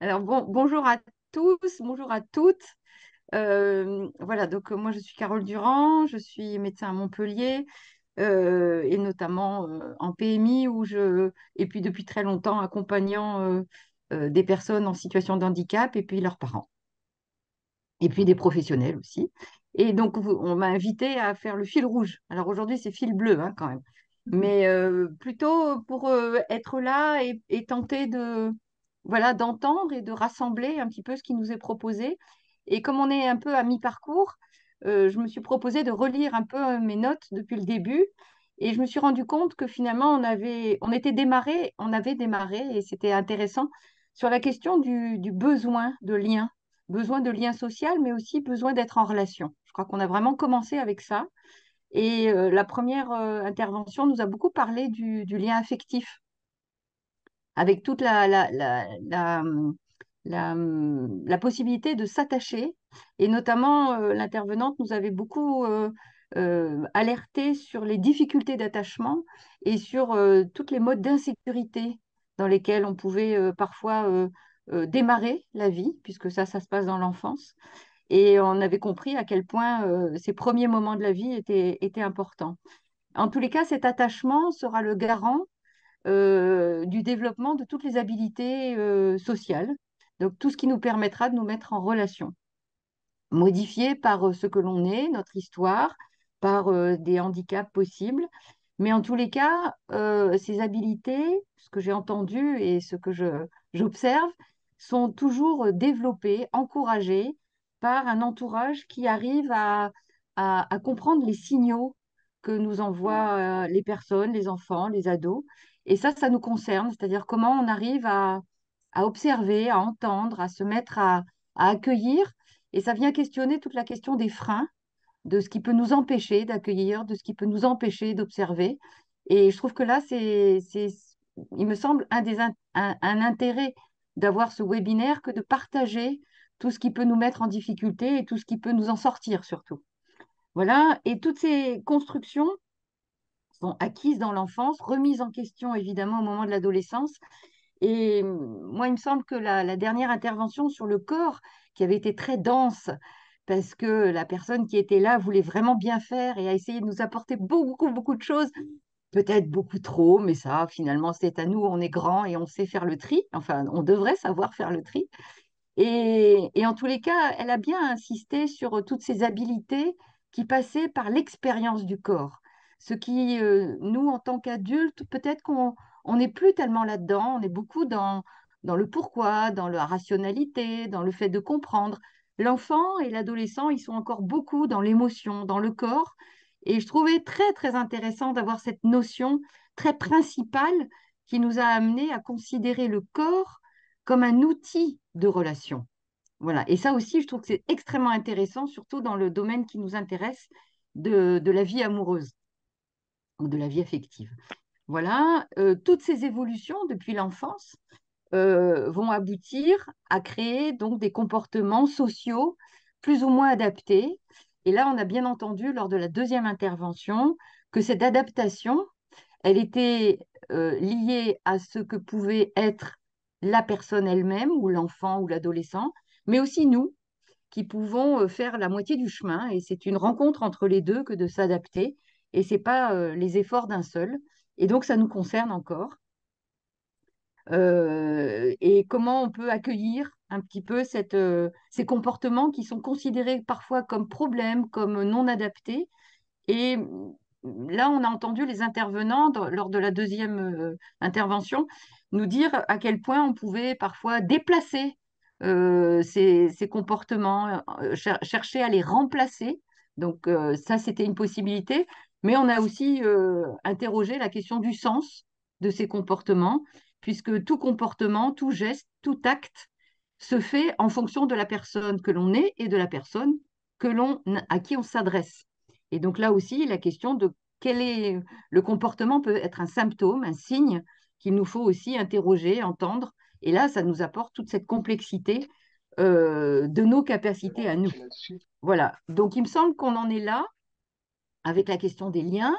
Alors bonjour à tous, bonjour à toutes. Euh, voilà, donc euh, moi je suis Carole Durand, je suis médecin à Montpellier euh, et notamment en PMI où je et puis depuis très longtemps accompagnant des personnes en situation de handicap et puis leurs parents et puis des professionnels aussi. Et donc on m'a invité à faire le fil rouge. Alors aujourd'hui c'est fil bleu hein, quand même, mhm. mais plutôt pour être là et tenter de voilà, d'entendre et de rassembler un petit peu ce qui nous est proposé. Et comme on est un peu à mi-parcours, euh, je me suis proposé de relire un peu mes notes depuis le début. Et je me suis rendu compte que finalement, on avait, on était démarré, on avait démarré, et c'était intéressant, sur la question du, besoin de lien, besoin de lien social, mais aussi besoin d'être en relation. Je crois qu'on a vraiment commencé avec ça. Et euh, la première euh, intervention nous a beaucoup parlé du lien affectif, avec toute la, la, la, la possibilité de s'attacher. Et notamment, euh, l'intervenante nous avait beaucoup euh, euh, alerté sur les difficultés d'attachement et sur toutes les modes d'insécurité dans lesquels on pouvait parfois démarrer la vie, puisque ça, ça se passe dans l'enfance. Et on avait compris à quel point ces premiers moments de la vie étaient, étaient importants. En tous les cas, cet attachement sera le garant euh, du développement de toutes les habilités euh, sociales, donc tout ce qui nous permettra de nous mettre en relation, modifié par euh, ce que l'on est, notre histoire, par des handicaps possibles. Mais en tous les cas, ces habilités, ce que j'ai entendu et ce que j'observe, sont toujours développées, encouragées par un entourage qui arrive à, à, comprendre les signaux que nous envoient les personnes, les enfants, les ados, et ça, ça nous concerne, c'est-à-dire comment on arrive à, observer, à entendre, à se mettre à, accueillir. Et ça vient questionner toute la question des freins, de ce qui peut nous empêcher d'accueillir, de ce qui peut nous empêcher d'observer. Et je trouve que là, c'est, c'est, il me semble, un, des, un, un intérêt d'avoir ce webinaire que de partager tout ce qui peut nous mettre en difficulté et tout ce qui peut nous en sortir surtout. Voilà, et toutes ces constructions, acquises dans l'enfance, remises en question évidemment au moment de l'adolescence. Et mmh, moi, il me semble que la, dernière intervention sur le corps, qui avait été très dense, parce que la personne qui était là voulait vraiment bien faire et a essayé de nous apporter beaucoup, beaucoup de choses, peut-être beaucoup trop, mais ça, finalement, c'est à nous, on est grand et on sait faire le tri, enfin, on devrait savoir faire le tri. Et, et en tous les cas, elle a bien insisté sur toutes ces habilités qui passaient par l'expérience du corps. Ce qui, euh, nous, en tant qu'adultes, peut-être qu'on n'est plus tellement là-dedans, on est beaucoup dans, dans le pourquoi, dans la rationalité, dans le fait de comprendre. L'enfant et l'adolescent, ils sont encore beaucoup dans l'émotion, dans le corps. Et je trouvais très, très intéressant d'avoir cette notion très principale qui nous a amené à considérer le corps comme un outil de relation. Voilà. Et ça aussi, je trouve que c'est extrêmement intéressant, surtout dans le domaine qui nous intéresse de la vie amoureuse de la vie affective. Voilà, euh, toutes ces évolutions depuis l'enfance euh, vont aboutir à créer donc des comportements sociaux plus ou moins adaptés. Et là, on a bien entendu lors de la deuxième intervention que cette adaptation, elle était euh, liée à ce que pouvait être la personne elle-même ou l'enfant ou l'adolescent, mais aussi nous qui pouvons faire la moitié du chemin. Et c'est une rencontre entre les deux que de s'adapter et ce n'est pas les efforts d'un seul. Et donc, ça nous concerne encore. et comment on peut accueillir un petit peu ces comportements qui sont considérés parfois comme problèmes, comme non adaptés. Et là, on a entendu les intervenants lors de la deuxième intervention nous dire à quel point on pouvait parfois déplacer ces, comportements, chercher à les remplacer. Donc ça, c'était une possibilité. Mais on a aussi euh, interrogé la question du sens de ces comportements, puisque tout comportement, tout geste, tout acte se fait en fonction de la personne que l'on est et de la personne que l'on, à qui on s'adresse. Et donc là aussi, la question de quel est le comportement peut être un symptôme, un signe qu'il nous faut aussi interroger, entendre. Et là, ça nous apporte toute cette complexité euh, de nos capacités à nous. Voilà. Donc il me semble qu'on en est là avec la question des liens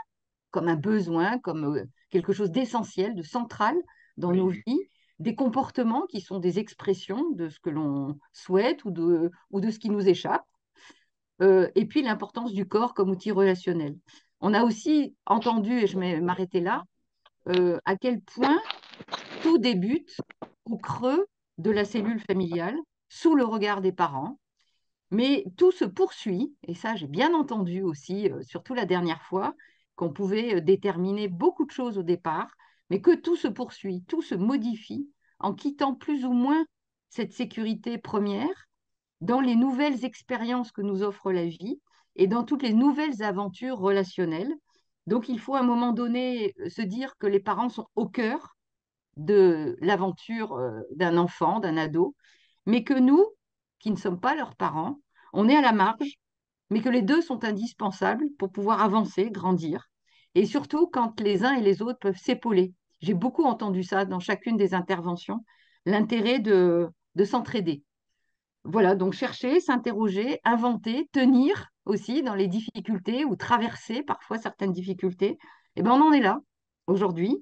comme un besoin, comme euh, quelque chose d'essentiel, de central dans nos vies, des comportements qui sont des expressions de ce que l'on souhaite ou de, ou de ce qui nous échappe, euh, et puis l'importance du corps comme outil relationnel. On a aussi entendu, et je vais m'arrêter là, euh, à quel point tout débute au creux de la cellule familiale, sous le regard des parents, mais tout se poursuit, et ça j'ai bien entendu aussi, euh, surtout la dernière fois, qu'on pouvait euh, déterminer beaucoup de choses au départ, mais que tout se poursuit, tout se modifie en quittant plus ou moins cette sécurité première dans les nouvelles expériences que nous offre la vie et dans toutes les nouvelles aventures relationnelles. Donc il faut à un moment donné euh, se dire que les parents sont au cœur de l'aventure d'un enfant, d'un ado, mais que nous, qui ne sommes pas leurs parents, on est à la marge, mais que les deux sont indispensables pour pouvoir avancer, grandir, et surtout quand les uns et les autres peuvent s'épauler. J'ai beaucoup entendu ça dans chacune des interventions, l'intérêt de, de s'entraider. Voilà, donc chercher, s'interroger, inventer, tenir aussi dans les difficultés ou traverser parfois certaines difficultés. Et eh bien, on en est là aujourd'hui.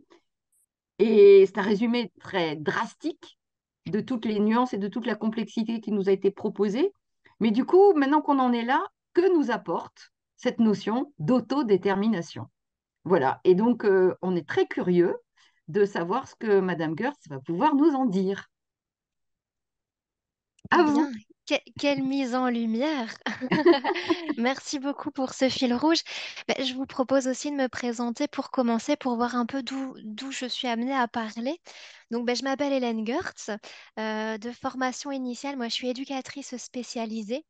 Et c'est un résumé très drastique de toutes les nuances et de toute la complexité qui nous a été proposée. Mais du coup, maintenant qu'on en est là, que nous apporte cette notion d'autodétermination Voilà, et donc euh, on est très curieux de savoir ce que Madame Gertz va pouvoir nous en dire. À vous quelle mise en lumière Merci beaucoup pour ce fil rouge. Ben, je vous propose aussi de me présenter pour commencer, pour voir un peu d'où je suis amenée à parler. Donc, ben, je m'appelle Hélène Goertz. Euh, de formation initiale, moi, je suis éducatrice spécialisée.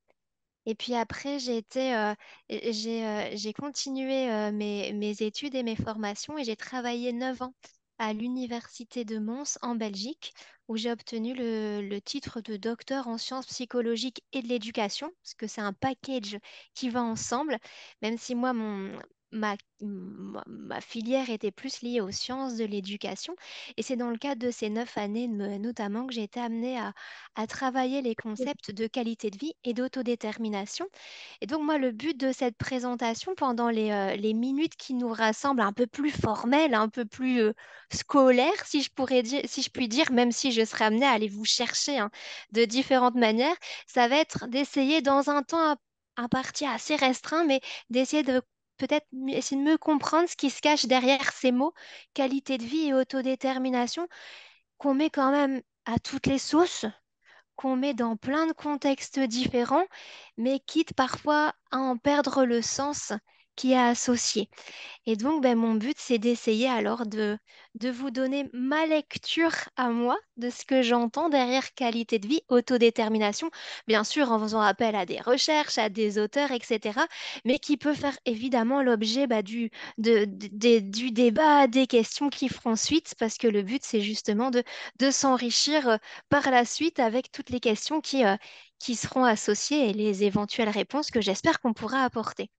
Et puis après, j'ai euh, euh, continué mes, mes études et mes formations et j'ai travaillé neuf ans à l'Université de Mons en Belgique où j'ai obtenu le, titre de docteur en sciences psychologiques et de l'éducation, parce que c'est un package qui va ensemble, même si moi, mon, ma, ma, filière était plus liée aux sciences de l'éducation. Et c'est dans le cadre de ces neuf années, notamment, que j'ai été amenée à, travailler les concepts de qualité de vie et d'autodétermination. Et donc, moi, le but de cette présentation, pendant les, euh, minutes qui nous rassemblent, un peu plus formelles, un peu plus euh, scolaires, si je, pourrais si je puis dire, même si je serais amenée à aller vous chercher hein, de différentes manières, ça va être d'essayer dans un temps un parti assez restreint, mais d'essayer de peut-être essayer de mieux comprendre ce qui se cache derrière ces mots, qualité de vie et autodétermination, qu'on met quand même à toutes les sauces, qu'on met dans plein de contextes différents, mais quitte parfois à en perdre le sens qui est associé. Et donc, ben, mon but, c'est d'essayer alors de, vous donner ma lecture à moi de ce que j'entends derrière qualité de vie, autodétermination, bien sûr en faisant appel à des recherches, à des auteurs, etc., mais qui peut faire évidemment l'objet bah, du, débat, des questions qui feront suite, parce que le but, c'est justement de, s'enrichir euh, par la suite avec toutes les questions euh, qui seront associées et les éventuelles réponses que j'espère qu'on pourra apporter.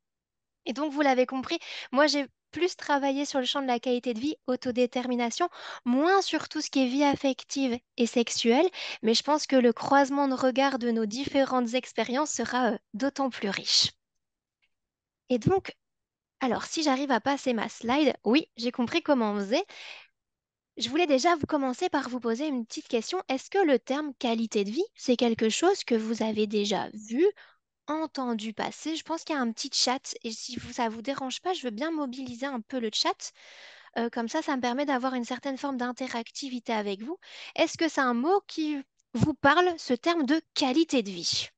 Et donc, vous l'avez compris, moi, j'ai plus travaillé sur le champ de la qualité de vie, autodétermination, moins sur tout ce qui est vie affective et sexuelle, mais je pense que le croisement de regard de nos différentes expériences sera euh, d'autant plus riche. Et donc, alors si j'arrive à passer ma slide, oui, j'ai compris comment on faisait. Je voulais déjà vous commencer par vous poser une petite question. Est-ce que le terme qualité de vie, c'est quelque chose que vous avez déjà vu, entendu passer. Je pense qu'il y a un petit chat et si ça ne vous dérange pas, je veux bien mobiliser un peu le chat. Euh, comme ça, ça me permet d'avoir une certaine forme d'interactivité avec vous. Est-ce que c'est un mot qui vous parle, ce terme de qualité de vie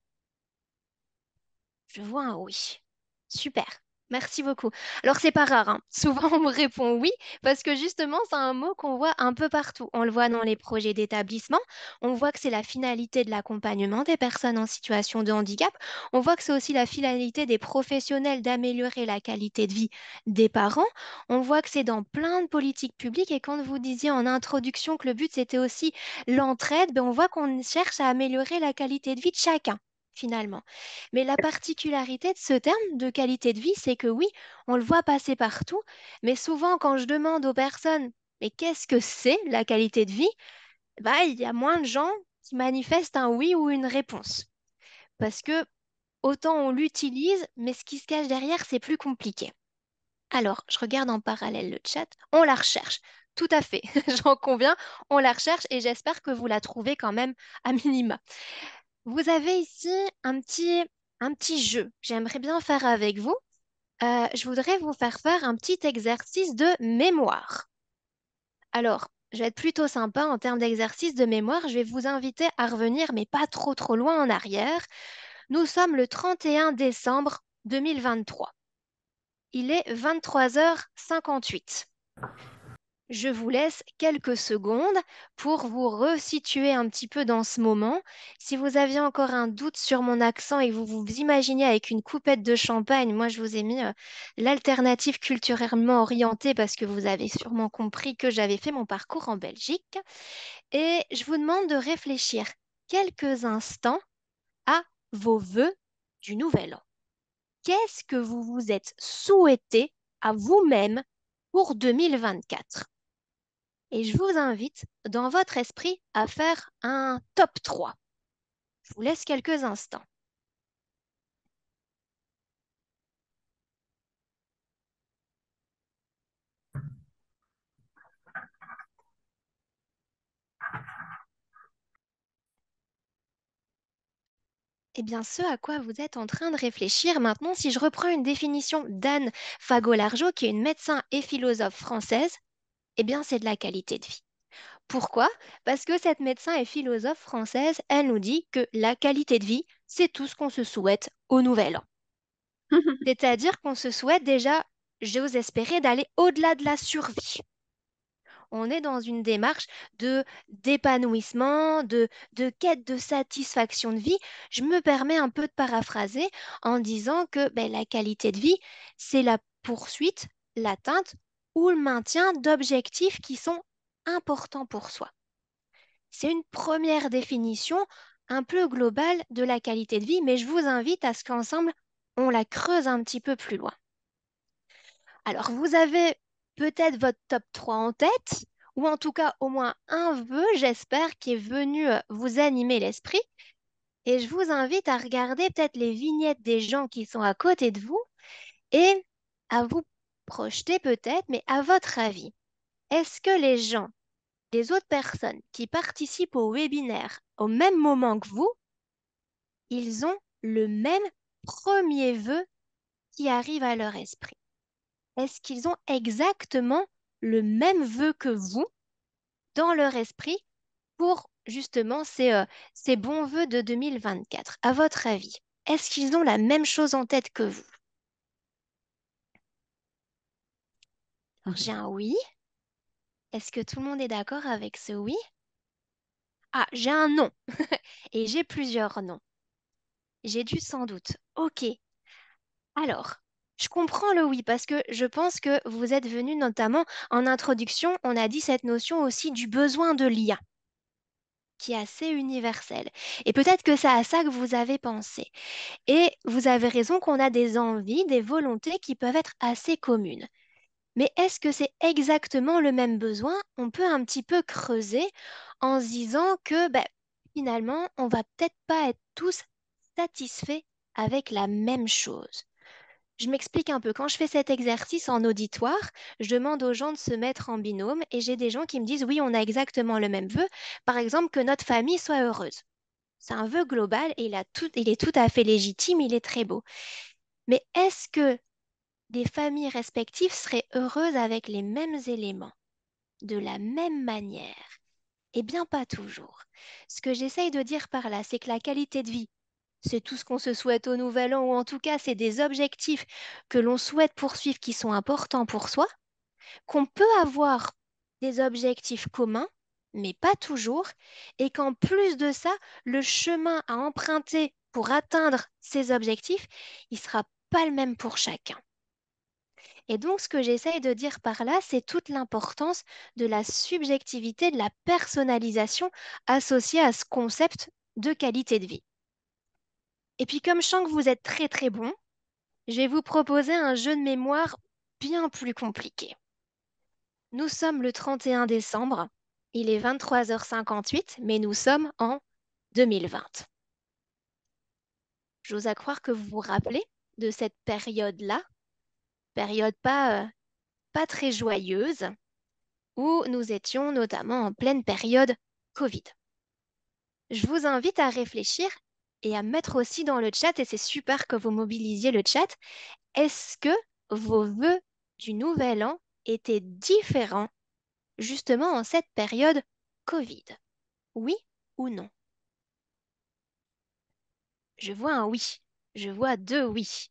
Je vois un oui. Super. Merci beaucoup. Alors, c'est pas rare. Hein. Souvent, on me répond oui, parce que justement, c'est un mot qu'on voit un peu partout. On le voit dans les projets d'établissement. On voit que c'est la finalité de l'accompagnement des personnes en situation de handicap. On voit que c'est aussi la finalité des professionnels d'améliorer la qualité de vie des parents. On voit que c'est dans plein de politiques publiques. Et quand vous disiez en introduction que le but, c'était aussi l'entraide, ben, on voit qu'on cherche à améliorer la qualité de vie de chacun finalement. Mais la particularité de ce terme de qualité de vie, c'est que oui, on le voit passer partout, mais souvent quand je demande aux personnes, mais qu'est-ce que c'est la qualité de vie bah, Il y a moins de gens qui manifestent un oui ou une réponse. Parce que autant on l'utilise, mais ce qui se cache derrière, c'est plus compliqué. Alors, je regarde en parallèle le chat, on la recherche. Tout à fait, j'en conviens, on la recherche et j'espère que vous la trouvez quand même à minima. Vous avez ici un petit, un petit jeu. J'aimerais bien faire avec vous. Euh, je voudrais vous faire faire un petit exercice de mémoire. Alors, je vais être plutôt sympa en termes d'exercice de mémoire. Je vais vous inviter à revenir, mais pas trop trop loin en arrière. Nous sommes le 31 décembre 2023. Il est 23h58 je vous laisse quelques secondes pour vous resituer un petit peu dans ce moment. Si vous aviez encore un doute sur mon accent et vous vous imaginez avec une coupette de champagne, moi je vous ai mis euh, l'alternative culturellement orientée parce que vous avez sûrement compris que j'avais fait mon parcours en Belgique. Et je vous demande de réfléchir quelques instants à vos vœux du Nouvel An. Qu'est-ce que vous vous êtes souhaité à vous-même pour 2024 et je vous invite dans votre esprit à faire un top 3. Je vous laisse quelques instants. Eh bien, ce à quoi vous êtes en train de réfléchir maintenant, si je reprends une définition d'Anne Fagolargeau, qui est une médecin et philosophe française, eh bien, c'est de la qualité de vie. Pourquoi Parce que cette médecin et philosophe française, elle nous dit que la qualité de vie, c'est tout ce qu'on se souhaite au nouvel an. C'est-à-dire qu'on se souhaite déjà, j'ose espérer, d'aller au-delà de la survie. On est dans une démarche de d'épanouissement, de, de quête de satisfaction de vie. Je me permets un peu de paraphraser en disant que ben, la qualité de vie, c'est la poursuite, l'atteinte ou le maintien d'objectifs qui sont importants pour soi. C'est une première définition un peu globale de la qualité de vie, mais je vous invite à ce qu'ensemble, on la creuse un petit peu plus loin. Alors, vous avez peut-être votre top 3 en tête, ou en tout cas au moins un vœu, j'espère, qui est venu euh, vous animer l'esprit. Et je vous invite à regarder peut-être les vignettes des gens qui sont à côté de vous et à vous projeter peut-être, mais à votre avis, est-ce que les gens, les autres personnes qui participent au webinaire au même moment que vous, ils ont le même premier vœu qui arrive à leur esprit Est-ce qu'ils ont exactement le même vœu que vous dans leur esprit pour justement ces, euh, ces bons vœux de 2024 À votre avis, est-ce qu'ils ont la même chose en tête que vous j'ai un oui. Est-ce que tout le monde est d'accord avec ce oui Ah, j'ai un non. Et j'ai plusieurs noms. J'ai dû sans doute. Ok. Alors, je comprends le oui parce que je pense que vous êtes venu notamment en introduction, on a dit cette notion aussi du besoin de lien qui est assez universelle. Et peut-être que c'est à ça que vous avez pensé. Et vous avez raison qu'on a des envies, des volontés qui peuvent être assez communes. Mais est-ce que c'est exactement le même besoin On peut un petit peu creuser en se disant que ben, finalement, on va peut-être pas être tous satisfaits avec la même chose. Je m'explique un peu. Quand je fais cet exercice en auditoire, je demande aux gens de se mettre en binôme et j'ai des gens qui me disent oui, on a exactement le même vœu. Par exemple, que notre famille soit heureuse. C'est un vœu global et il est tout à fait légitime, il est très beau. Mais est-ce que des familles respectives seraient heureuses avec les mêmes éléments, de la même manière. Eh bien, pas toujours. Ce que j'essaye de dire par là, c'est que la qualité de vie, c'est tout ce qu'on se souhaite au nouvel an, ou en tout cas, c'est des objectifs que l'on souhaite poursuivre qui sont importants pour soi, qu'on peut avoir des objectifs communs, mais pas toujours, et qu'en plus de ça, le chemin à emprunter pour atteindre ces objectifs, il sera pas le même pour chacun. Et donc, ce que j'essaye de dire par là, c'est toute l'importance de la subjectivité, de la personnalisation associée à ce concept de qualité de vie. Et puis, comme je sens que vous êtes très très bon, je vais vous proposer un jeu de mémoire bien plus compliqué. Nous sommes le 31 décembre, il est 23h58, mais nous sommes en 2020. J'ose à croire que vous vous rappelez de cette période-là période pas, euh, pas très joyeuse, où nous étions notamment en pleine période Covid. Je vous invite à réfléchir et à mettre aussi dans le chat, et c'est super que vous mobilisiez le chat, est-ce que vos vœux du Nouvel An étaient différents justement en cette période Covid Oui ou non Je vois un oui, je vois deux oui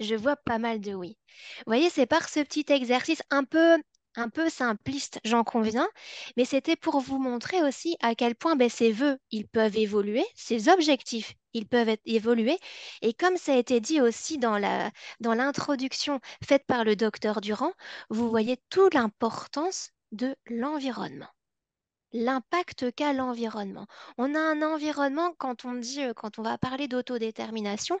je vois pas mal de oui. Vous voyez, c'est par ce petit exercice un peu un peu simpliste, j'en conviens, mais c'était pour vous montrer aussi à quel point ben, ces vœux, ils peuvent évoluer, ces objectifs, ils peuvent évoluer. Et comme ça a été dit aussi dans l'introduction faite par le docteur Durand, vous voyez toute l'importance de l'environnement l'impact qu'a l'environnement. On a un environnement, quand on dit, euh, quand on va parler d'autodétermination,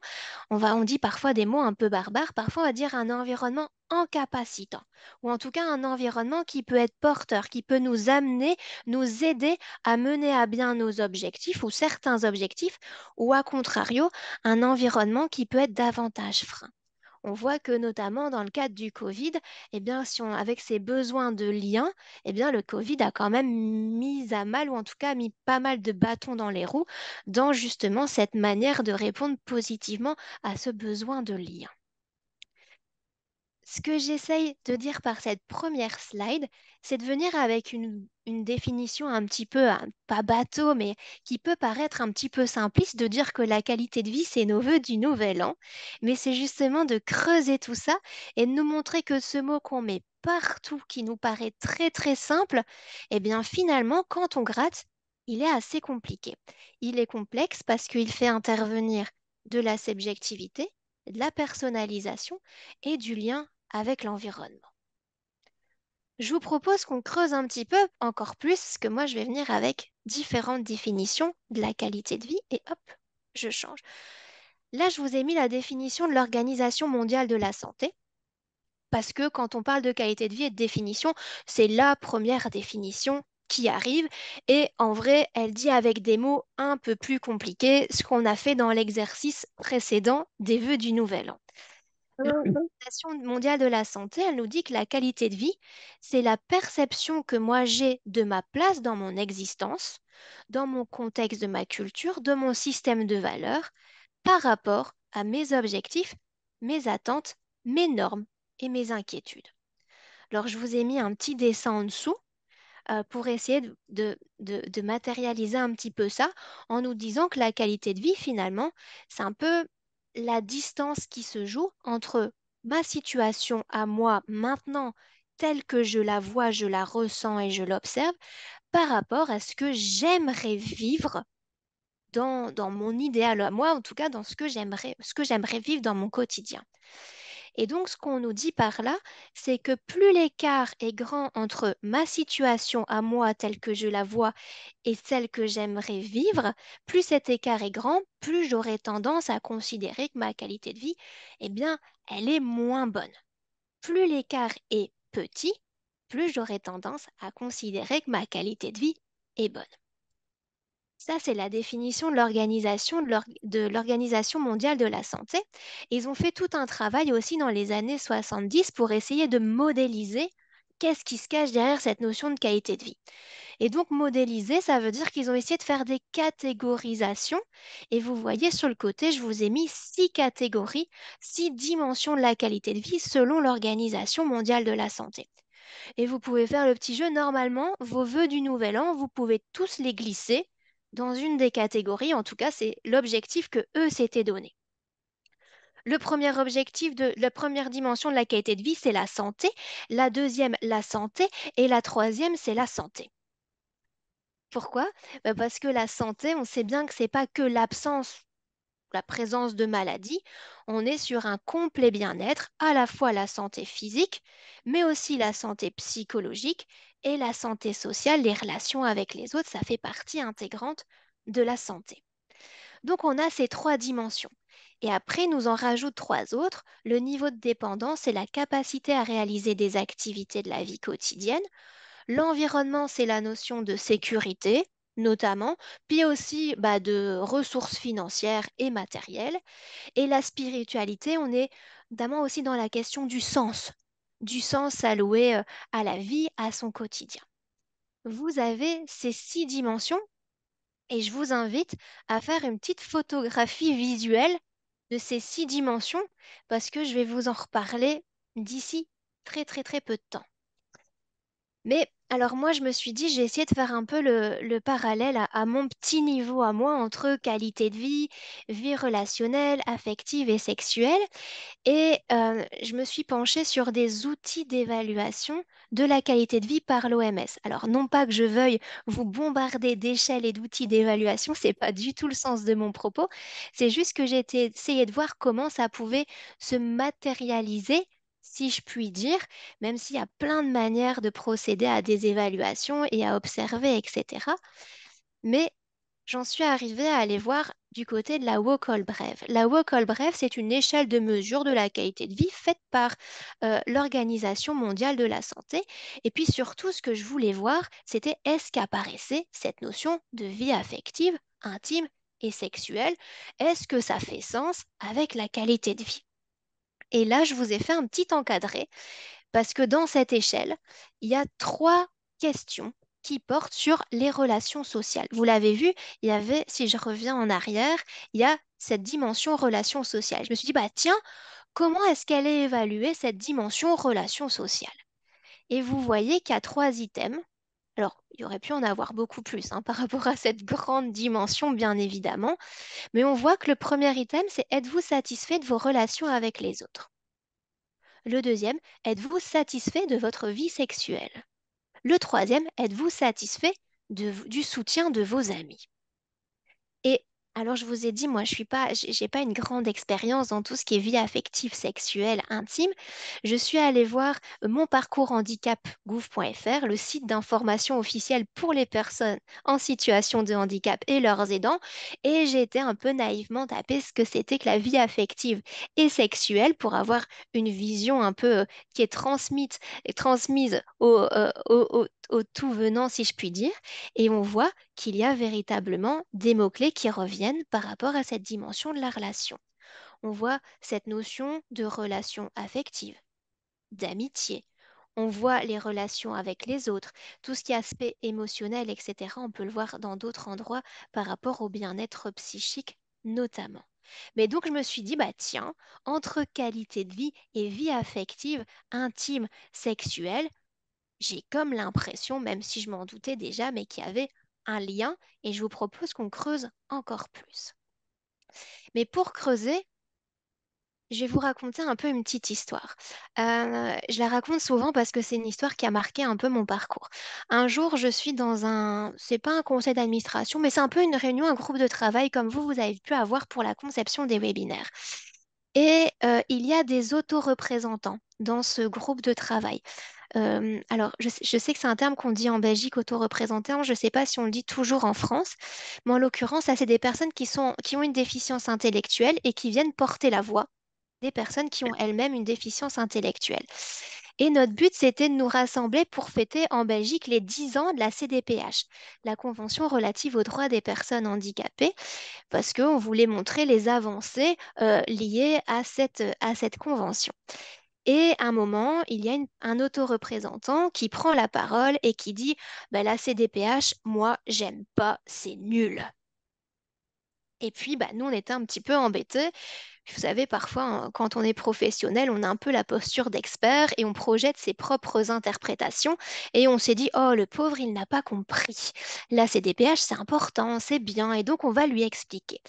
on, va, on dit parfois des mots un peu barbares, parfois on va dire un environnement incapacitant, ou en tout cas un environnement qui peut être porteur, qui peut nous amener, nous aider à mener à bien nos objectifs ou certains objectifs, ou à contrario, un environnement qui peut être davantage frein on voit que notamment dans le cadre du Covid, et eh bien, si on, avec ces besoins de liens, eh bien, le Covid a quand même mis à mal, ou en tout cas mis pas mal de bâtons dans les roues, dans justement cette manière de répondre positivement à ce besoin de lien ce que j'essaye de dire par cette première slide, c'est de venir avec une, une définition un petit peu, hein, pas bateau, mais qui peut paraître un petit peu simpliste de dire que la qualité de vie, c'est nos voeux du nouvel an. Mais c'est justement de creuser tout ça et de nous montrer que ce mot qu'on met partout, qui nous paraît très très simple, eh bien finalement, quand on gratte, il est assez compliqué. Il est complexe parce qu'il fait intervenir de la subjectivité, de la personnalisation et du lien avec l'environnement. Je vous propose qu'on creuse un petit peu encore plus, parce que moi je vais venir avec différentes définitions de la qualité de vie et hop, je change. Là, je vous ai mis la définition de l'Organisation mondiale de la santé, parce que quand on parle de qualité de vie et de définition, c'est la première définition qui arrive, et en vrai, elle dit avec des mots un peu plus compliqués ce qu'on a fait dans l'exercice précédent des vœux du Nouvel An. L'Organisation mondiale de la santé, elle nous dit que la qualité de vie, c'est la perception que moi j'ai de ma place dans mon existence, dans mon contexte de ma culture, de mon système de valeurs, par rapport à mes objectifs, mes attentes, mes normes et mes inquiétudes. Alors, je vous ai mis un petit dessin en dessous euh, pour essayer de, matérialiser un petit peu ça en nous disant que la qualité de vie, finalement, c'est un peu la distance qui se joue entre ma situation à moi maintenant telle que je la vois, je la ressens et je l'observe par rapport à ce que j'aimerais vivre dans, mon idéal à moi, en tout cas dans ce que j'aimerais, ce que j'aimerais vivre dans mon quotidien. Et donc, ce qu'on nous dit par là, c'est que plus l'écart est grand entre ma situation à moi telle que je la vois et celle que j'aimerais vivre, plus cet écart est grand, plus j'aurai tendance à considérer que ma qualité de vie, eh bien, elle est moins bonne. Plus l'écart est petit, plus j'aurai tendance à considérer que ma qualité de vie est bonne. Ça, c'est la définition de l'organisation, mondiale de la santé. Ils ont fait tout un travail aussi dans les années 70 pour essayer de modéliser qu'est-ce qui se cache derrière cette notion de qualité de vie. Et donc modéliser, ça veut dire qu'ils ont essayé de faire des catégorisations. Et vous voyez sur le côté, je vous ai mis six catégories, six dimensions de la qualité de vie selon l'Organisation mondiale de la santé. Et vous pouvez faire le petit jeu normalement, vos vœux du nouvel an, vous pouvez tous les glisser dans une des catégories, en tout cas, c'est l'objectif que eux s'étaient donné. Le premier objectif de la première dimension de la qualité de vie, c'est la santé. La deuxième, la santé. Et la troisième, c'est la santé. Pourquoi bah, Parce que la santé, on sait bien que ce n'est pas que l'absence, la présence de maladie. On est sur un complet bien-être, à la fois la santé physique, mais aussi la santé psychologique et la santé sociale, les relations avec les autres, ça fait partie intégrante de la santé. Donc on a ces trois dimensions. Et après, nous en rajoute trois autres, le niveau de dépendance et la capacité à réaliser des activités de la vie quotidienne. L'environnement, c'est la notion de sécurité, notamment, puis aussi bah, de ressources financières et matérielles. Et la spiritualité, on est notamment aussi dans la question du sens, du sens alloué euh, à la vie, à son quotidien. Vous avez ces six dimensions et je vous invite à faire une petite photographie visuelle de ces six dimensions parce que je vais vous en reparler d'ici très très très peu de temps. Mais alors moi, je me suis dit, j'ai essayé de faire un peu le, parallèle à, mon petit niveau à moi entre qualité de vie, vie relationnelle, affective et sexuelle. Et euh, je me suis penchée sur des outils d'évaluation de la qualité de vie par l'OMS. Alors non pas que je veuille vous bombarder d'échelles et d'outils d'évaluation, c'est pas du tout le sens de mon propos. C'est juste que j'ai essayé de voir comment ça pouvait se matérialiser si je puis dire, même s'il y a plein de manières de procéder à des évaluations et à observer, etc. Mais j'en suis arrivée à aller voir du côté de la wocol Brève. La wocol bref c'est une échelle de mesure de la qualité de vie faite par euh, l'Organisation mondiale de la santé. Et puis surtout, ce que je voulais voir, c'était est-ce qu'apparaissait cette notion de vie affective, intime et sexuelle Est-ce que ça fait sens avec la qualité de vie et là, je vous ai fait un petit encadré parce que dans cette échelle, il y a trois questions qui portent sur les relations sociales. Vous l'avez vu, il y avait, si je reviens en arrière, il y a cette dimension relations sociales. Je me suis dit, bah tiens, comment est-ce qu'elle est évaluée, cette dimension relations sociales Et vous voyez qu'il y a trois items alors, il aurait pu en avoir beaucoup plus hein, par rapport à cette grande dimension, bien évidemment, mais on voit que le premier item, c'est êtes-vous satisfait de vos relations avec les autres Le deuxième, êtes-vous satisfait de votre vie sexuelle Le troisième, êtes-vous satisfait du soutien de vos amis Et alors, je vous ai dit, moi, je suis pas, j'ai pas une grande expérience dans tout ce qui est vie affective, sexuelle, intime. Je suis allée voir euh, mon parcours handicap.gouv.fr, le site d'information officielle pour les personnes en situation de handicap et leurs aidants, et j'ai été un peu naïvement tapée ce que c'était que la vie affective et sexuelle pour avoir une vision un peu euh, qui est transmise, transmise euh, au tout venant, si je puis dire, et on voit qu'il y a véritablement des mots-clés qui reviennent par rapport à cette dimension de la relation. On voit cette notion de relation affective, d'amitié, on voit les relations avec les autres, tout ce qui est aspect émotionnel, etc. On peut le voir dans d'autres endroits par rapport au bien-être psychique notamment. Mais donc je me suis dit, bah tiens, entre qualité de vie et vie affective, intime, sexuelle, j'ai comme l'impression, même si je m'en doutais déjà, mais qu'il y avait un lien et je vous propose qu'on creuse encore plus. Mais pour creuser, je vais vous raconter un peu une petite histoire. Euh, je la raconte souvent parce que c'est une histoire qui a marqué un peu mon parcours. Un jour, je suis dans un, c'est pas un conseil d'administration, mais c'est un peu une réunion, un groupe de travail comme vous, vous avez pu avoir pour la conception des webinaires. Et euh, il y a des auto-représentants dans ce groupe de travail. Euh, alors, je, sais que c'est un terme qu'on dit en Belgique, auto-représentant, Je ne sais pas si on le dit toujours en France, mais en l'occurrence, ça, c'est des personnes qui, sont, qui ont une déficience intellectuelle et qui viennent porter la voix des personnes qui ont elles-mêmes une déficience intellectuelle. Et notre but, c'était de nous rassembler pour fêter en Belgique les 10 ans de la CDPH, la Convention relative aux droits des personnes handicapées, parce qu'on voulait montrer les avancées euh, liées à cette, à cette convention. Et à un moment, il y a un auto-représentant qui prend la parole et qui dit bah, La CDPH, moi, j'aime pas, c'est nul. Et puis, bah, nous, on était un petit peu embêtés vous savez, parfois, hein, quand on est professionnel, on a un peu la posture d'expert et on projette ses propres interprétations et on s'est dit, oh, le pauvre, il n'a pas compris. La CDPH, c'est important, c'est bien, et donc on va lui expliquer.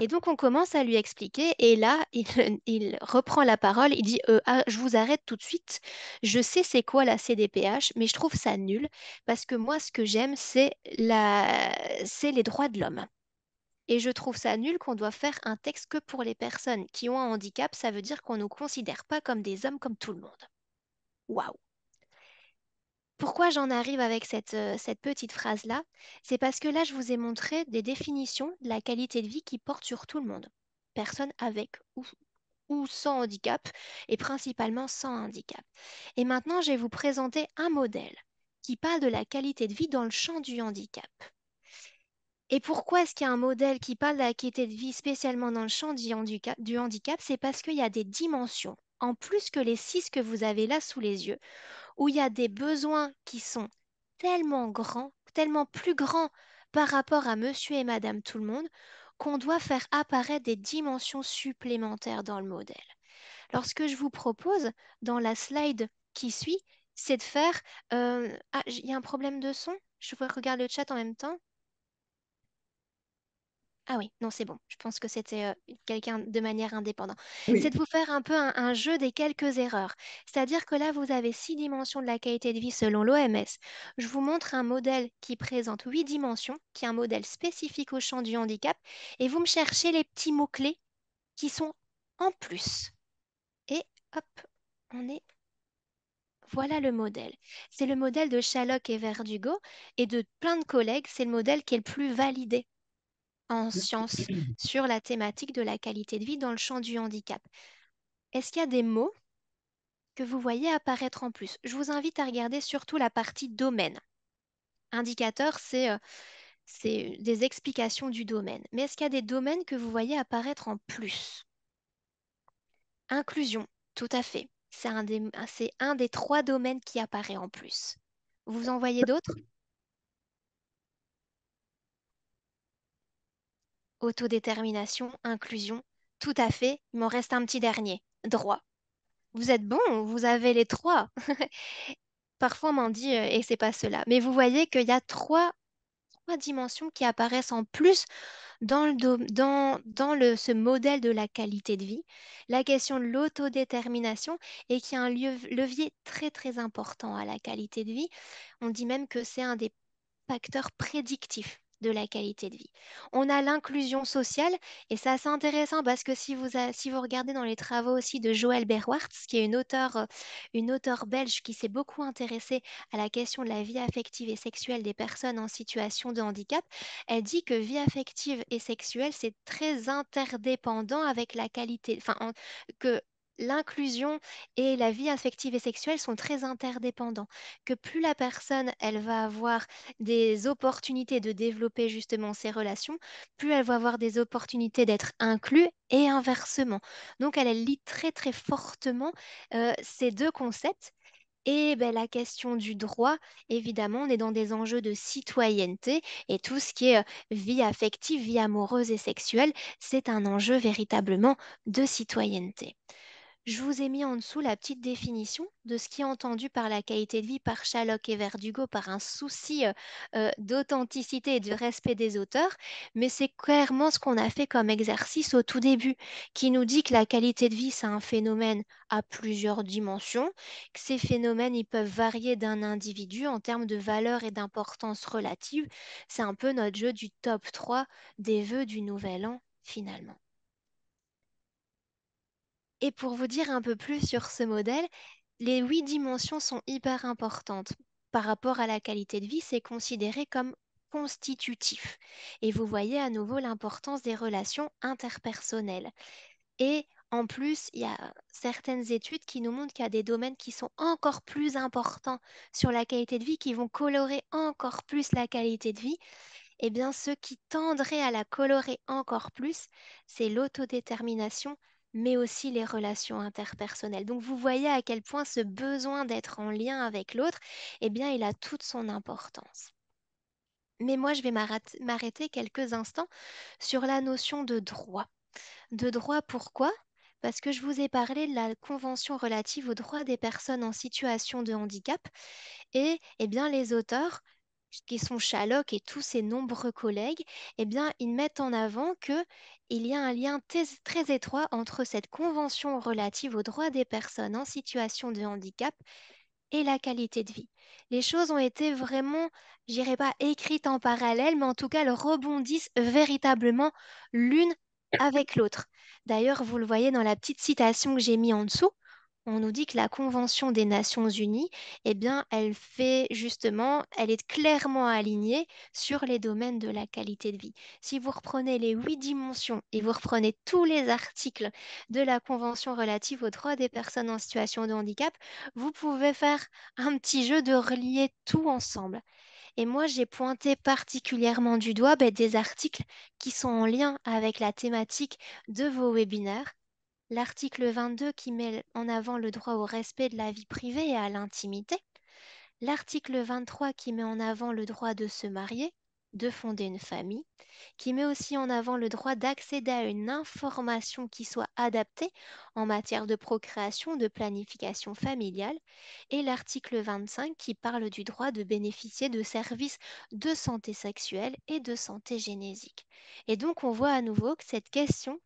Et donc on commence à lui expliquer et là, il, reprend la parole, il dit, euh, ah, je vous arrête tout de suite, je sais c'est quoi la CDPH, mais je trouve ça nul parce que moi, ce que j'aime, c'est la... les droits de l'homme. Et je trouve ça nul qu'on doit faire un texte que pour les personnes qui ont un handicap. Ça veut dire qu'on ne nous considère pas comme des hommes comme tout le monde. Waouh pourquoi j'en arrive avec euh, cette, petite phrase-là C'est parce que là, je vous ai montré des définitions de la qualité de vie qui portent sur tout le monde. Personne avec ou sans handicap, et principalement sans handicap. Et maintenant, je vais vous présenter un modèle qui parle de la qualité de vie dans le champ du handicap. Et pourquoi est-ce qu'il y a un modèle qui parle de la qualité de vie spécialement dans le champ du handicap, C'est parce qu'il y a des dimensions, en plus que les six que vous avez là sous les yeux, où il y a des besoins qui sont tellement grands, tellement plus grands par rapport à monsieur et madame tout le monde, qu'on doit faire apparaître des dimensions supplémentaires dans le modèle. Alors ce que je vous propose dans la slide qui suit, c'est de faire... Euh, ah, il y a un problème de son Je regarde le chat en même temps. Ah oui, non, c'est bon. Je pense que c'était euh, quelqu'un de manière indépendante. C'est de vous faire un peu un, jeu des quelques erreurs. C'est-à-dire que là, vous avez six dimensions de la qualité de vie selon l'OMS. Je vous montre un modèle qui présente huit dimensions, qui est un modèle spécifique au champ du handicap, et vous me cherchez les petits mots-clés qui sont en plus. Et hop, on est voilà le modèle. C'est le modèle de Chaloc et Verdugo et de plein de collègues. C'est le modèle qui est le plus validé en sciences sur la thématique de la qualité de vie dans le champ du handicap. Est-ce qu'il y a des mots que vous voyez apparaître en plus Je vous invite à regarder surtout la partie domaine. Indicateur, euh, c'est des explications du domaine. Mais est-ce qu'il y a des domaines que vous voyez apparaître en plus Inclusion, tout à fait. C'est un, un, des trois domaines qui apparaît en plus. Vous en voyez d'autres autodétermination, inclusion. Tout à fait, il m'en reste un petit dernier, droit. Vous êtes bon, vous avez les trois. Parfois on m'en dit, euh, et c'est pas cela. Mais vous voyez qu'il y a trois, trois, dimensions qui apparaissent en plus dans, le, dans, ce modèle de la qualité de vie. La question de l'autodétermination et qui a un levier très très important à la qualité de vie. On dit même que c'est un des facteurs prédictifs de la qualité de vie. On a l'inclusion sociale, et ça c'est intéressant parce que si vous, si vous regardez dans les travaux aussi de Joël Berwartz, qui est une auteure, euh, une auteure belge qui s'est beaucoup intéressée à la question de la vie affective et sexuelle des personnes en situation de handicap, elle dit que vie affective et sexuelle, c'est très interdépendant avec la qualité, enfin, que l'inclusion et la vie affective et sexuelle sont très interdépendants, que plus la personne, elle va avoir des opportunités de développer justement ses relations, plus elle va avoir des opportunités d'être inclue et inversement. Donc elle, lit très très fortement euh, ces deux concepts. Et ben, la question du droit, évidemment, on est dans des enjeux de citoyenneté et tout ce qui est euh, vie affective, vie amoureuse et sexuelle, c'est un enjeu véritablement de citoyenneté. Je vous ai mis en dessous la petite définition de ce qui est entendu par la qualité de vie par Chaloc et Verdugo, par un souci euh, euh, d'authenticité et de respect des auteurs, mais c'est clairement ce qu'on a fait comme exercice au tout début, qui nous dit que la qualité de vie, c'est un phénomène à plusieurs dimensions, que ces phénomènes, ils peuvent varier d'un individu en termes de valeur et d'importance relative. C'est un peu notre jeu du top 3 des vœux du Nouvel An, finalement. Et pour vous dire un peu plus sur ce modèle, les huit dimensions sont hyper importantes. Par rapport à la qualité de vie, c'est considéré comme constitutif. Et vous voyez à nouveau l'importance des relations interpersonnelles. Et en plus, il y a certaines études qui nous montrent qu'il y a des domaines qui sont encore plus importants sur la qualité de vie, qui vont colorer encore plus la qualité de vie. Eh bien, ceux qui tendraient à la colorer encore plus, c'est l'autodétermination, mais aussi les relations interpersonnelles. Donc vous voyez à quel point ce besoin d'être en lien avec l'autre, eh bien, il a toute son importance. Mais moi, je vais m'arrêter quelques instants sur la notion de droit. De droit, pourquoi Parce que je vous ai parlé de la Convention relative aux droits des personnes en situation de handicap. Et eh bien, les auteurs qui sont Chaloc et tous ses nombreux collègues, eh bien, ils mettent en avant que il y a un lien très étroit entre cette convention relative aux droits des personnes en situation de handicap et la qualité de vie. Les choses ont été vraiment, j'irai pas écrites en parallèle, mais en tout cas, elles rebondissent véritablement l'une avec l'autre. D'ailleurs, vous le voyez dans la petite citation que j'ai mise en dessous, on nous dit que la Convention des Nations Unies, eh bien, elle fait justement, elle est clairement alignée sur les domaines de la qualité de vie. Si vous reprenez les huit dimensions et vous reprenez tous les articles de la Convention relative aux droits des personnes en situation de handicap, vous pouvez faire un petit jeu de relier tout ensemble. Et moi, j'ai pointé particulièrement du doigt ben, des articles qui sont en lien avec la thématique de vos webinaires l'article 22 qui met en avant le droit au respect de la vie privée et à l'intimité, l'article 23 qui met en avant le droit de se marier, de fonder une famille, qui met aussi en avant le droit d'accéder à une information qui soit adaptée en matière de procréation, de planification familiale, et l'article 25 qui parle du droit de bénéficier de services de santé sexuelle et de santé génésique. Et donc on voit à nouveau que cette question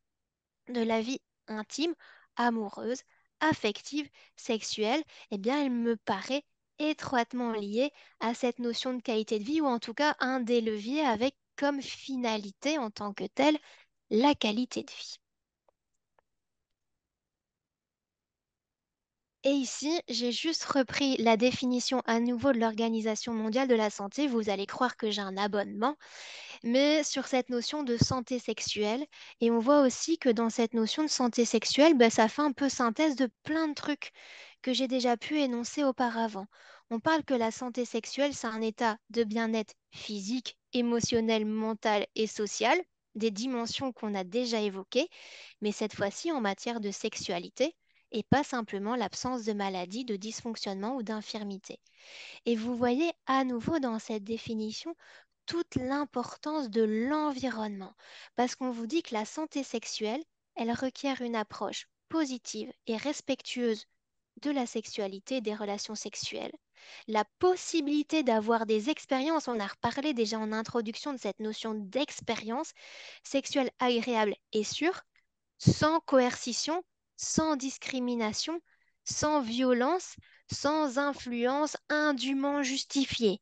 de la vie intime, amoureuse, affective, sexuelle, eh bien, elle me paraît étroitement liée à cette notion de qualité de vie, ou en tout cas un des leviers avec comme finalité en tant que telle la qualité de vie. Et ici, j'ai juste repris la définition à nouveau de l'Organisation mondiale de la santé. Vous allez croire que j'ai un abonnement, mais sur cette notion de santé sexuelle. Et on voit aussi que dans cette notion de santé sexuelle, bah, ça fait un peu synthèse de plein de trucs que j'ai déjà pu énoncer auparavant. On parle que la santé sexuelle, c'est un état de bien-être physique, émotionnel, mental et social, des dimensions qu'on a déjà évoquées, mais cette fois-ci en matière de sexualité et pas simplement l'absence de maladie, de dysfonctionnement ou d'infirmité. Et vous voyez à nouveau dans cette définition toute l'importance de l'environnement, parce qu'on vous dit que la santé sexuelle, elle requiert une approche positive et respectueuse de la sexualité et des relations sexuelles, la possibilité d'avoir des expériences, on a reparlé déjà en introduction de cette notion d'expérience sexuelle agréable et sûre, sans coercition, sans discrimination, sans violence, sans influence indûment justifiée.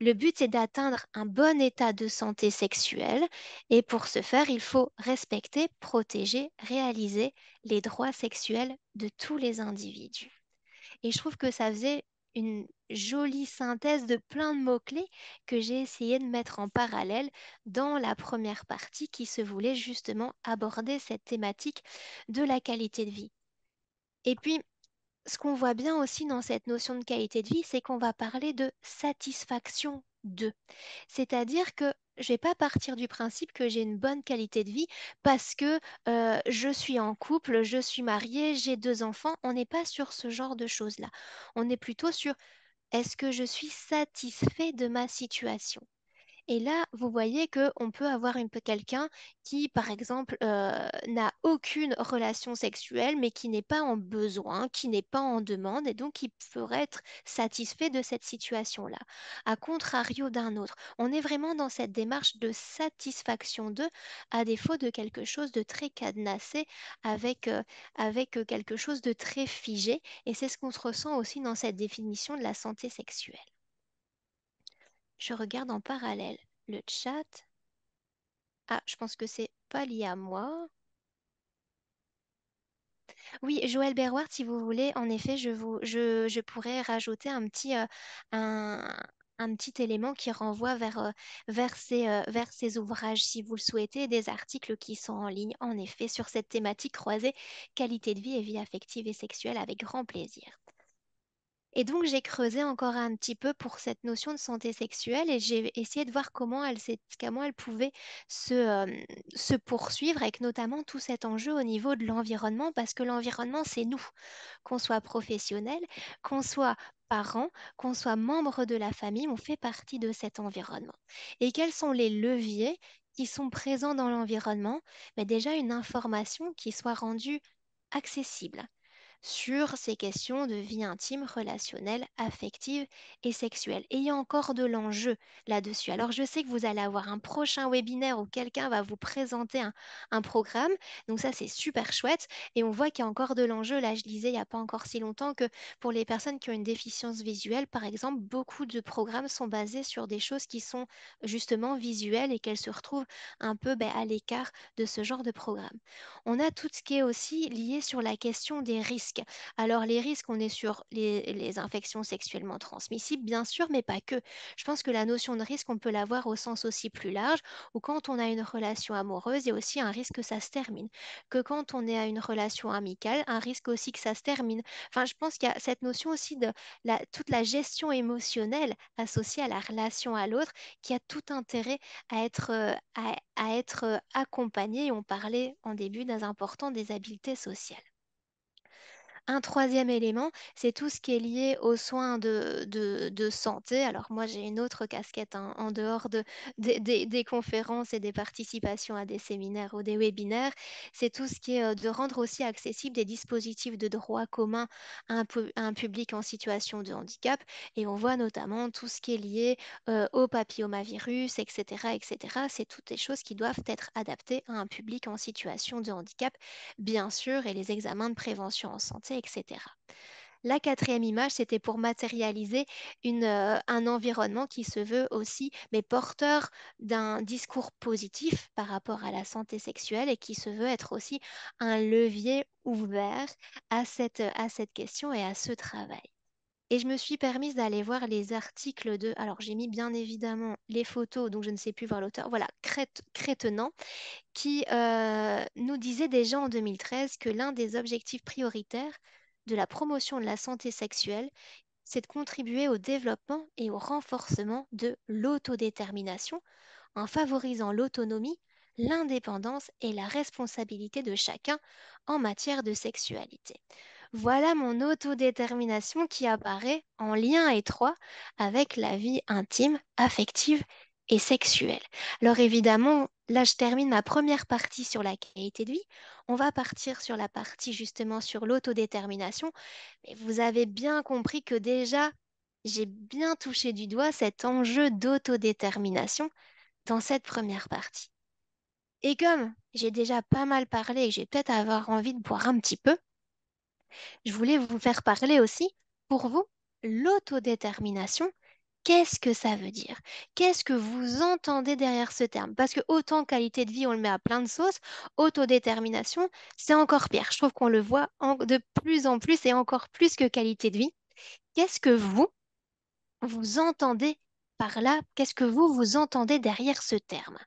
Le but est d'atteindre un bon état de santé sexuelle et pour ce faire, il faut respecter, protéger, réaliser les droits sexuels de tous les individus. Et je trouve que ça faisait une jolie synthèse de plein de mots-clés que j'ai essayé de mettre en parallèle dans la première partie qui se voulait justement aborder cette thématique de la qualité de vie. Et puis, ce qu'on voit bien aussi dans cette notion de qualité de vie, c'est qu'on va parler de satisfaction de. C'est-à-dire que je ne vais pas partir du principe que j'ai une bonne qualité de vie parce que je suis en couple, je suis mariée, j'ai deux enfants. On n'est pas sur ce genre de choses-là. On est plutôt sur est-ce que je suis satisfait de ma situation et là, vous voyez qu'on peut avoir quelqu'un qui, par exemple, euh, n'a aucune relation sexuelle, mais qui n'est pas en besoin, qui n'est pas en demande, et donc qui pourrait être satisfait de cette situation-là. A contrario d'un autre, on est vraiment dans cette démarche de satisfaction d'eux, à défaut de quelque chose de très cadenassé, avec, euh, avec euh, quelque chose de très figé, et c'est ce qu'on se ressent aussi dans cette définition de la santé sexuelle. Je regarde en parallèle le chat. Ah, je pense que c'est pas lié à moi. Oui, Joël Berouard, si vous voulez, en effet, je, vous, je, pourrais rajouter un petit, euh, un, petit élément qui renvoie vers, euh, euh, vers ces ouvrages, si vous le souhaitez, des articles qui sont en ligne, en effet, sur cette thématique croisée, qualité de vie et vie affective et sexuelle, avec grand plaisir. Et donc, j'ai creusé encore un petit peu pour cette notion de santé sexuelle et j'ai essayé de voir comment elle, comment elle pouvait euh, se, poursuivre avec notamment tout cet enjeu au niveau de l'environnement, parce que l'environnement, c'est nous, qu'on soit professionnel, qu'on soit parent, qu'on soit membre de la famille, on fait partie de cet environnement. Et quels sont les leviers qui sont présents dans l'environnement Mais ben, déjà une information qui soit rendue accessible sur ces questions de vie intime, relationnelle, affective et sexuelle. Et il y a encore de l'enjeu là-dessus. Alors je sais que vous allez avoir un prochain webinaire où quelqu'un va vous présenter un, programme. Donc ça, c'est super chouette. Et on voit qu'il y a encore de l'enjeu. Là, je disais il n'y a pas encore si longtemps que pour les personnes qui ont une déficience visuelle, par exemple, beaucoup de programmes sont basés sur des choses qui sont justement visuelles et qu'elles se retrouvent un peu ben, à l'écart de ce genre de programme. On a tout ce qui est aussi lié sur la question des risques alors les risques, on est sur les, infections sexuellement transmissibles, bien sûr, mais pas que. Je pense que la notion de risque, on peut l'avoir au sens aussi plus large, où quand on a une relation amoureuse, il y a aussi un risque que ça se termine. Que quand on est à une relation amicale, un risque aussi que ça se termine. Enfin, je pense qu'il y a cette notion aussi de toute la gestion émotionnelle associée à la relation à l'autre qui a tout intérêt à être, euh, être euh, accompagnée. On parlait en début d'un important des habiletés sociales. Un troisième élément, c'est tout ce qui est lié aux soins de, santé. Alors moi, j'ai une autre casquette en dehors des conférences et des participations à des séminaires ou des webinaires. C'est tout ce qui est euh, de rendre aussi accessible des dispositifs de droit commun à un, public en situation de handicap. Et on voit notamment tout ce qui est lié euh, au papillomavirus, etc. etc. C'est toutes les choses qui doivent être adaptées à un public en situation de handicap, bien sûr, et les examens de prévention en santé etc. La quatrième image, c'était pour matérialiser euh, un environnement qui se veut aussi, mais porteur d'un discours positif par rapport à la santé sexuelle et qui se veut être aussi un levier ouvert à cette question et à ce travail. Et je me suis permise d'aller voir les articles de. Alors, j'ai mis bien évidemment les photos, donc je ne sais plus voir l'auteur. Voilà, Crétenant, qui euh, nous disait déjà en 2013 que l'un des objectifs prioritaires de la promotion de la santé sexuelle, c'est de contribuer au développement et au renforcement de l'autodétermination en favorisant l'autonomie, l'indépendance et la responsabilité de chacun en matière de sexualité. Voilà mon autodétermination qui apparaît en lien étroit avec la vie intime, affective et sexuelle. Alors évidemment, là je termine ma première partie sur la qualité de vie. On va partir sur la partie justement sur l'autodétermination. Mais vous avez bien compris que déjà, j'ai bien touché du doigt cet enjeu d'autodétermination dans cette première partie. Et comme j'ai déjà pas mal parlé j'ai peut-être avoir envie de boire un petit peu, je voulais vous faire parler aussi, pour vous, l'autodétermination, qu'est-ce que ça veut dire Qu'est-ce que vous entendez derrière ce terme Parce que autant qualité de vie, on le met à plein de sauces, autodétermination, c'est encore pire. Je trouve qu'on le voit de plus en plus et encore plus que qualité de vie. Qu'est-ce que vous, vous entendez par là Qu'est-ce que vous, vous entendez derrière ce terme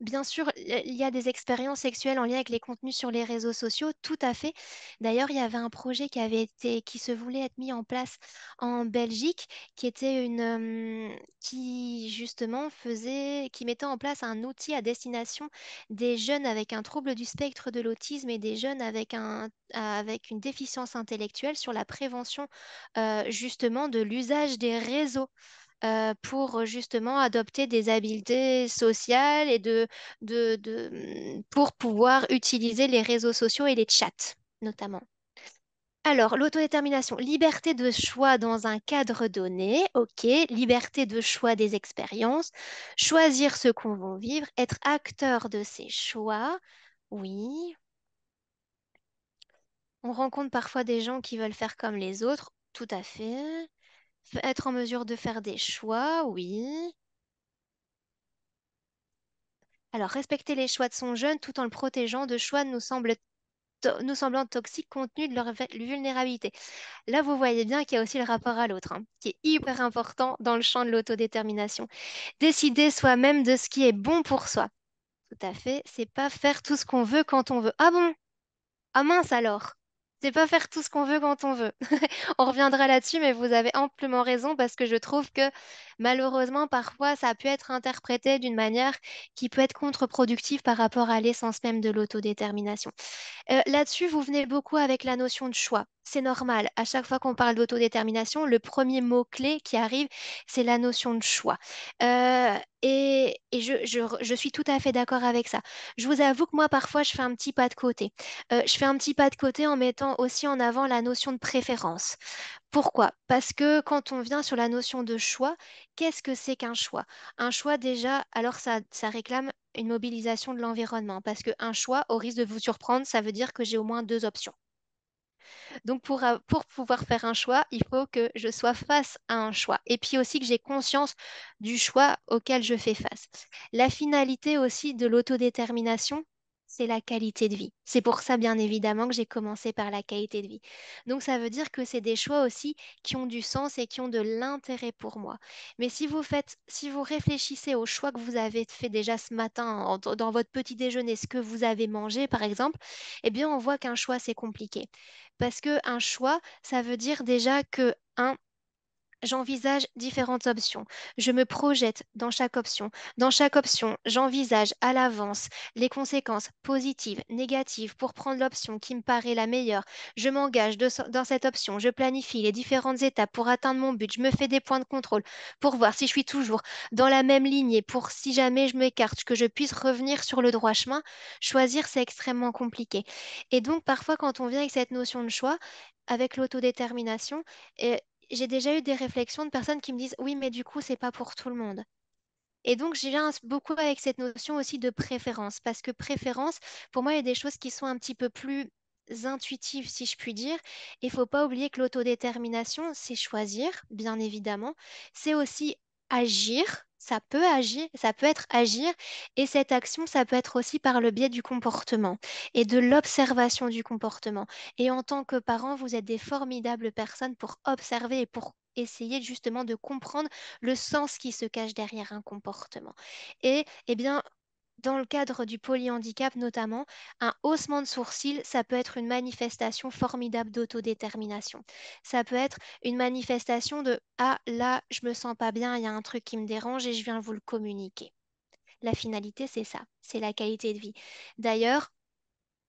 Bien sûr, il y a des expériences sexuelles en lien avec les contenus sur les réseaux sociaux, tout à fait. D'ailleurs, il y avait un projet qui avait été, qui se voulait être mis en place en Belgique, qui était une, qui justement faisait, qui mettait en place un outil à destination des jeunes avec un trouble du spectre de l'autisme et des jeunes avec un, avec une déficience intellectuelle sur la prévention justement de l'usage des réseaux. Euh, pour euh, justement adopter des habiletés sociales et mm, pour pouvoir utiliser les réseaux sociaux et les chats notamment. Alors, l'autodétermination, liberté de choix dans un cadre donné, ok, liberté de choix des expériences, choisir ce qu'on veut vivre, être acteur de ses choix, oui. On rencontre parfois des gens qui veulent faire comme les autres, tout à fait. Être en mesure de faire des choix, oui. Alors, respecter les choix de son jeune tout en le protégeant de choix nous semblant toxiques compte tenu de leur vulnérabilité. Là, vous voyez bien qu'il y a aussi le rapport à l'autre, hein, qui est hyper important dans le champ de l'autodétermination. Décider soi-même de ce qui est bon pour soi. Tout à fait, c'est pas faire tout ce qu'on veut quand on veut. Ah bon? Ah mince alors c'est pas faire tout ce qu'on veut quand on veut. on reviendra là-dessus, mais vous avez amplement raison parce que je trouve que malheureusement, parfois, ça a pu être interprété d'une manière qui peut être contre-productive par rapport à l'essence même de l'autodétermination. Euh, là-dessus, vous venez beaucoup avec la notion de choix. C'est normal. À chaque fois qu'on parle d'autodétermination, le premier mot-clé qui arrive, c'est la notion de choix. Euh, et, je, suis tout à fait d'accord avec ça. Je vous avoue que moi, parfois, je fais un petit pas de côté. Euh, je fais un petit pas de côté en mettant aussi en avant la notion de préférence. Pourquoi Parce que quand on vient sur la notion de choix, qu'est-ce que c'est qu'un choix Un choix déjà, alors ça, ça réclame une mobilisation de l'environnement, parce qu'un choix, au risque de vous surprendre, ça veut dire que j'ai au moins deux options. Donc pour, pouvoir faire un choix, il faut que je sois face à un choix et puis aussi que j'ai conscience du choix auquel je fais face. La finalité aussi de l'autodétermination, c'est la qualité de vie. C'est pour ça, bien évidemment, que j'ai commencé par la qualité de vie. Donc, ça veut dire que c'est des choix aussi qui ont du sens et qui ont de l'intérêt pour moi. Mais si vous faites, si vous réfléchissez aux choix que vous avez fait déjà ce matin dans votre petit déjeuner, ce que vous avez mangé, par exemple, eh bien, on voit qu'un choix, c'est compliqué. Parce qu'un choix, ça veut dire déjà que, un, j'envisage différentes options. Je me projette dans chaque option. Dans chaque option, j'envisage à l'avance les conséquences positives, négatives pour prendre l'option qui me paraît la meilleure. Je m'engage dans cette option. Je planifie les différentes étapes pour atteindre mon but. Je me fais des points de contrôle pour voir si je suis toujours dans la même lignée pour si jamais je m'écarte, que je puisse revenir sur le droit chemin. Choisir, c'est extrêmement compliqué. Et donc, parfois, quand on vient avec cette notion de choix, avec l'autodétermination, et j'ai déjà eu des réflexions de personnes qui me disent oui, mais du coup, c'est pas pour tout le monde. Et donc, j'y viens beaucoup avec cette notion aussi de préférence, parce que préférence, pour moi, il y a des choses qui sont un petit peu plus intuitives, si je puis dire. Il faut pas oublier que l'autodétermination, c'est choisir, bien évidemment. C'est aussi agir, ça peut agir, ça peut être agir, et cette action, ça peut être aussi par le biais du comportement et de l'observation du comportement. Et en tant que parent, vous êtes des formidables personnes pour observer et pour essayer justement de comprendre le sens qui se cache derrière un comportement. Et eh bien, dans le cadre du polyhandicap notamment, un haussement de sourcils, ça peut être une manifestation formidable d'autodétermination. Ça peut être une manifestation de Ah là, je me sens pas bien, il y a un truc qui me dérange et je viens vous le communiquer. La finalité, c'est ça, c'est la qualité de vie. D'ailleurs,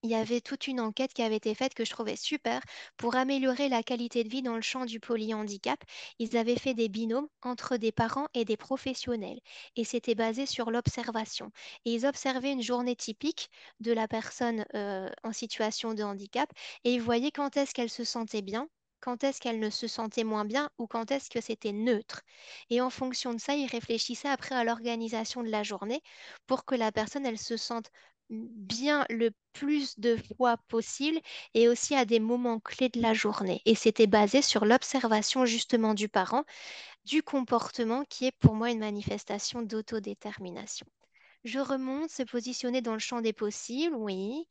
il y avait toute une enquête qui avait été faite que je trouvais super pour améliorer la qualité de vie dans le champ du polyhandicap. Ils avaient fait des binômes entre des parents et des professionnels et c'était basé sur l'observation. Et ils observaient une journée typique de la personne euh, en situation de handicap et ils voyaient quand est-ce qu'elle se sentait bien, quand est-ce qu'elle ne se sentait moins bien ou quand est-ce que c'était neutre. Et en fonction de ça, ils réfléchissaient après à l'organisation de la journée pour que la personne, elle se sente bien le plus de fois possible et aussi à des moments clés de la journée. Et c'était basé sur l'observation justement du parent, du comportement qui est pour moi une manifestation d'autodétermination. Je remonte, se positionner dans le champ des possibles, oui.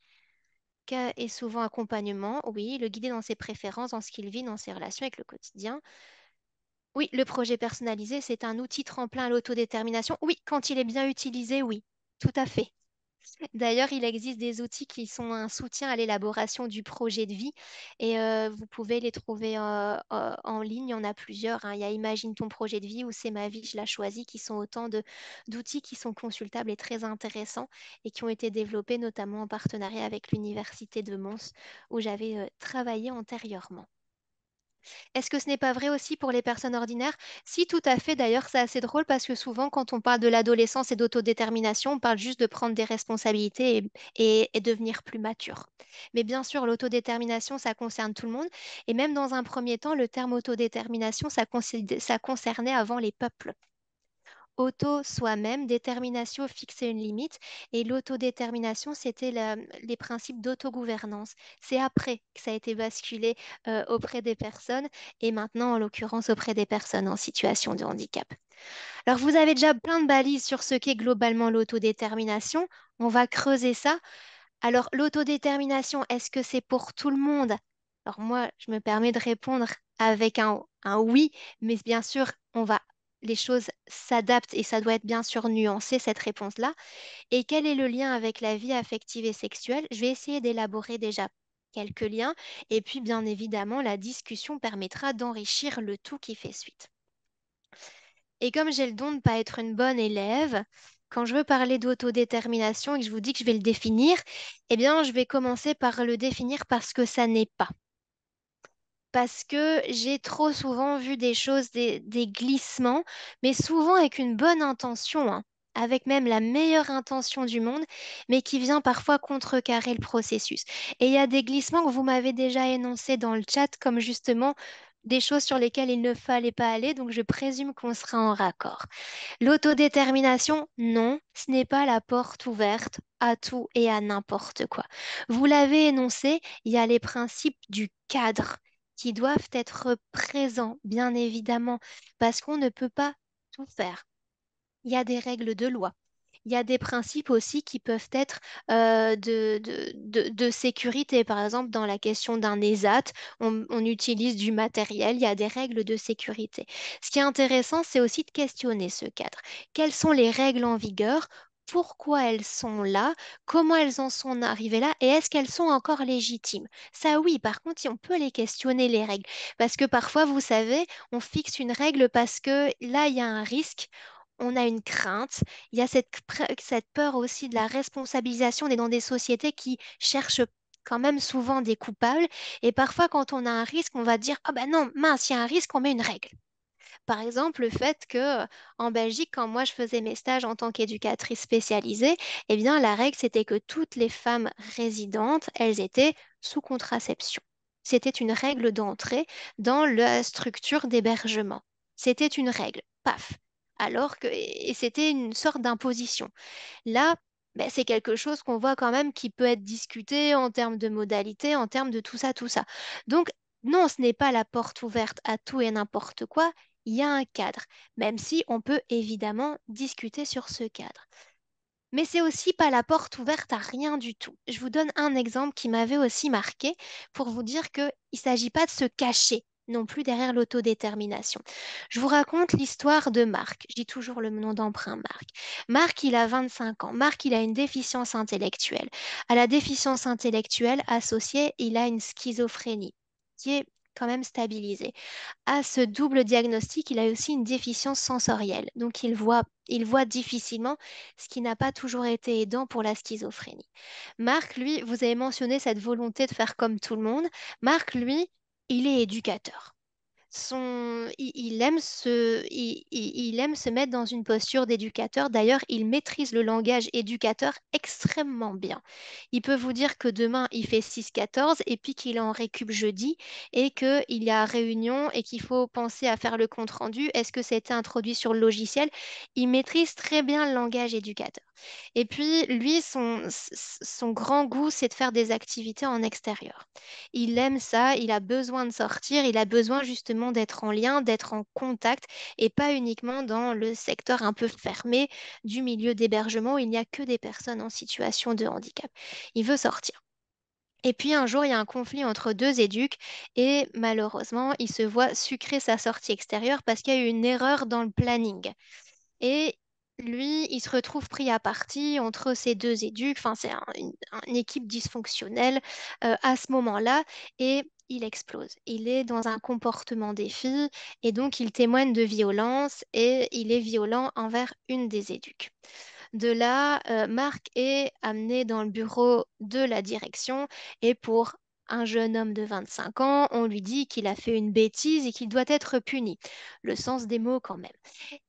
Cas et souvent accompagnement, oui. Le guider dans ses préférences, dans ce qu'il vit, dans ses relations avec le quotidien. Oui, le projet personnalisé, c'est un outil tremplin à l'autodétermination. Oui, quand il est bien utilisé, oui. Tout à fait. D'ailleurs, il existe des outils qui sont un soutien à l'élaboration du projet de vie et euh, vous pouvez les trouver euh, euh, en ligne. Il y en a plusieurs. Hein. Il y a Imagine ton projet de vie ou C'est ma vie, je la choisis, qui sont autant d'outils qui sont consultables et très intéressants et qui ont été développés notamment en partenariat avec l'Université de Mons où j'avais travaillé antérieurement. Est-ce que ce n'est pas vrai aussi pour les personnes ordinaires? Si, tout à fait. D'ailleurs, c'est assez drôle parce que souvent, quand on parle de l'adolescence et d'autodétermination, on parle juste de prendre des responsabilités et, devenir plus mature. Mais bien sûr, l'autodétermination, ça concerne tout le monde. Et même dans un premier temps, le terme autodétermination, ça concernait avant les peuples auto soi-même, détermination, fixer une limite. Et l'autodétermination, c'était les principes d'autogouvernance. C'est après que ça a été basculé euh, auprès des personnes et maintenant, en l'occurrence, auprès des personnes en situation de handicap. Alors, vous avez déjà plein de balises sur ce qu'est globalement l'autodétermination. On va creuser ça. Alors, l'autodétermination, est-ce que c'est pour tout le monde Alors, moi, je me permets de répondre avec un, un oui, mais bien sûr, on va les choses s'adaptent et ça doit être bien sûr nuancé, cette réponse-là. Et quel est le lien avec la vie affective et sexuelle Je vais essayer d'élaborer déjà quelques liens. Et puis, bien évidemment, la discussion permettra d'enrichir le tout qui fait suite. Et comme j'ai le don de ne pas être une bonne élève, quand je veux parler d'autodétermination et que je vous dis que je vais le définir, eh bien, je vais commencer par le définir parce que ça n'est pas parce que j'ai trop souvent vu des choses, des, glissements, mais souvent avec une bonne intention, hein, avec même la meilleure intention du monde, mais qui vient parfois contrecarrer le processus. Et il y a des glissements que vous m'avez déjà énoncés dans le chat, comme justement des choses sur lesquelles il ne fallait pas aller, donc je présume qu'on sera en raccord. L'autodétermination, non, ce n'est pas la porte ouverte à tout et à n'importe quoi. Vous l'avez énoncé, il y a les principes du cadre qui doivent être présents, bien évidemment, parce qu'on ne peut pas tout faire. Il y a des règles de loi, il y a des principes aussi qui peuvent être euh, de, de, sécurité. Par exemple, dans la question d'un ESAT, on, on, utilise du matériel, il y a des règles de sécurité. Ce qui est intéressant, c'est aussi de questionner ce cadre. Quelles sont les règles en vigueur pourquoi elles sont là, comment elles en sont arrivées là et est-ce qu'elles sont encore légitimes. Ça oui, par contre, on peut les questionner, les règles. Parce que parfois, vous savez, on fixe une règle parce que là, il y a un risque on a une crainte, il y a cette, peur aussi de la responsabilisation. dans des sociétés qui cherchent quand même souvent des coupables. Et parfois, quand on a un risque, on va dire Ah ben non, mince, il y a un risque, on met une règle. Par exemple, le fait que en Belgique, quand moi je faisais mes stages en tant qu'éducatrice spécialisée, eh bien la règle c'était que toutes les femmes résidentes, elles étaient sous contraception. C'était une règle d'entrée dans la structure d'hébergement. C'était une règle, paf. Alors que et c'était une sorte d'imposition. Là, ben, c'est quelque chose qu'on voit quand même qui peut être discuté en termes de modalités, en termes de tout ça, tout ça. Donc, non, ce n'est pas la porte ouverte à tout et n'importe quoi, il y a un cadre, même si on peut évidemment discuter sur ce cadre. Mais c'est aussi pas la porte ouverte à rien du tout. Je vous donne un exemple qui m'avait aussi marqué pour vous dire qu'il ne s'agit pas de se cacher non plus derrière l'autodétermination. Je vous raconte l'histoire de Marc. Je dis toujours le nom d'emprunt Marc. Marc, il a 25 ans. Marc, il a une déficience intellectuelle. À la déficience intellectuelle associée, il a une schizophrénie qui est quand même stabilisé. À ce double diagnostic, il a aussi une déficience sensorielle. Donc, il voit, il voit difficilement, ce qui n'a pas toujours été aidant pour la schizophrénie. Marc, lui, vous avez mentionné cette volonté de faire comme tout le monde. Marc, lui, il est éducateur il, aime se, mettre dans une posture d'éducateur. D'ailleurs, il maîtrise le langage éducateur extrêmement bien. Il peut vous dire que demain, il fait 6-14 et puis qu'il en récup jeudi et qu'il y a réunion et qu'il faut penser à faire le compte-rendu. Est-ce que c'était introduit sur le logiciel Il maîtrise très bien le langage éducateur. Et puis, lui, son, grand goût, c'est de faire des activités en extérieur. Il aime ça, il a besoin de sortir, il a besoin justement d'être en lien, d'être en contact, et pas uniquement dans le secteur un peu fermé du milieu d'hébergement où il n'y a que des personnes en situation de handicap. Il veut sortir. Et puis un jour, il y a un conflit entre deux éduques et malheureusement, il se voit sucrer sa sortie extérieure parce qu'il y a eu une erreur dans le planning. Et lui, il se retrouve pris à partie entre ces deux éduques. Enfin, c'est une, équipe dysfonctionnelle euh, à ce moment-là. Et il explose. Il est dans un comportement défi et donc il témoigne de violence et il est violent envers une des éduques. De là, euh, Marc est amené dans le bureau de la direction et pour un jeune homme de 25 ans, on lui dit qu'il a fait une bêtise et qu'il doit être puni. Le sens des mots quand même.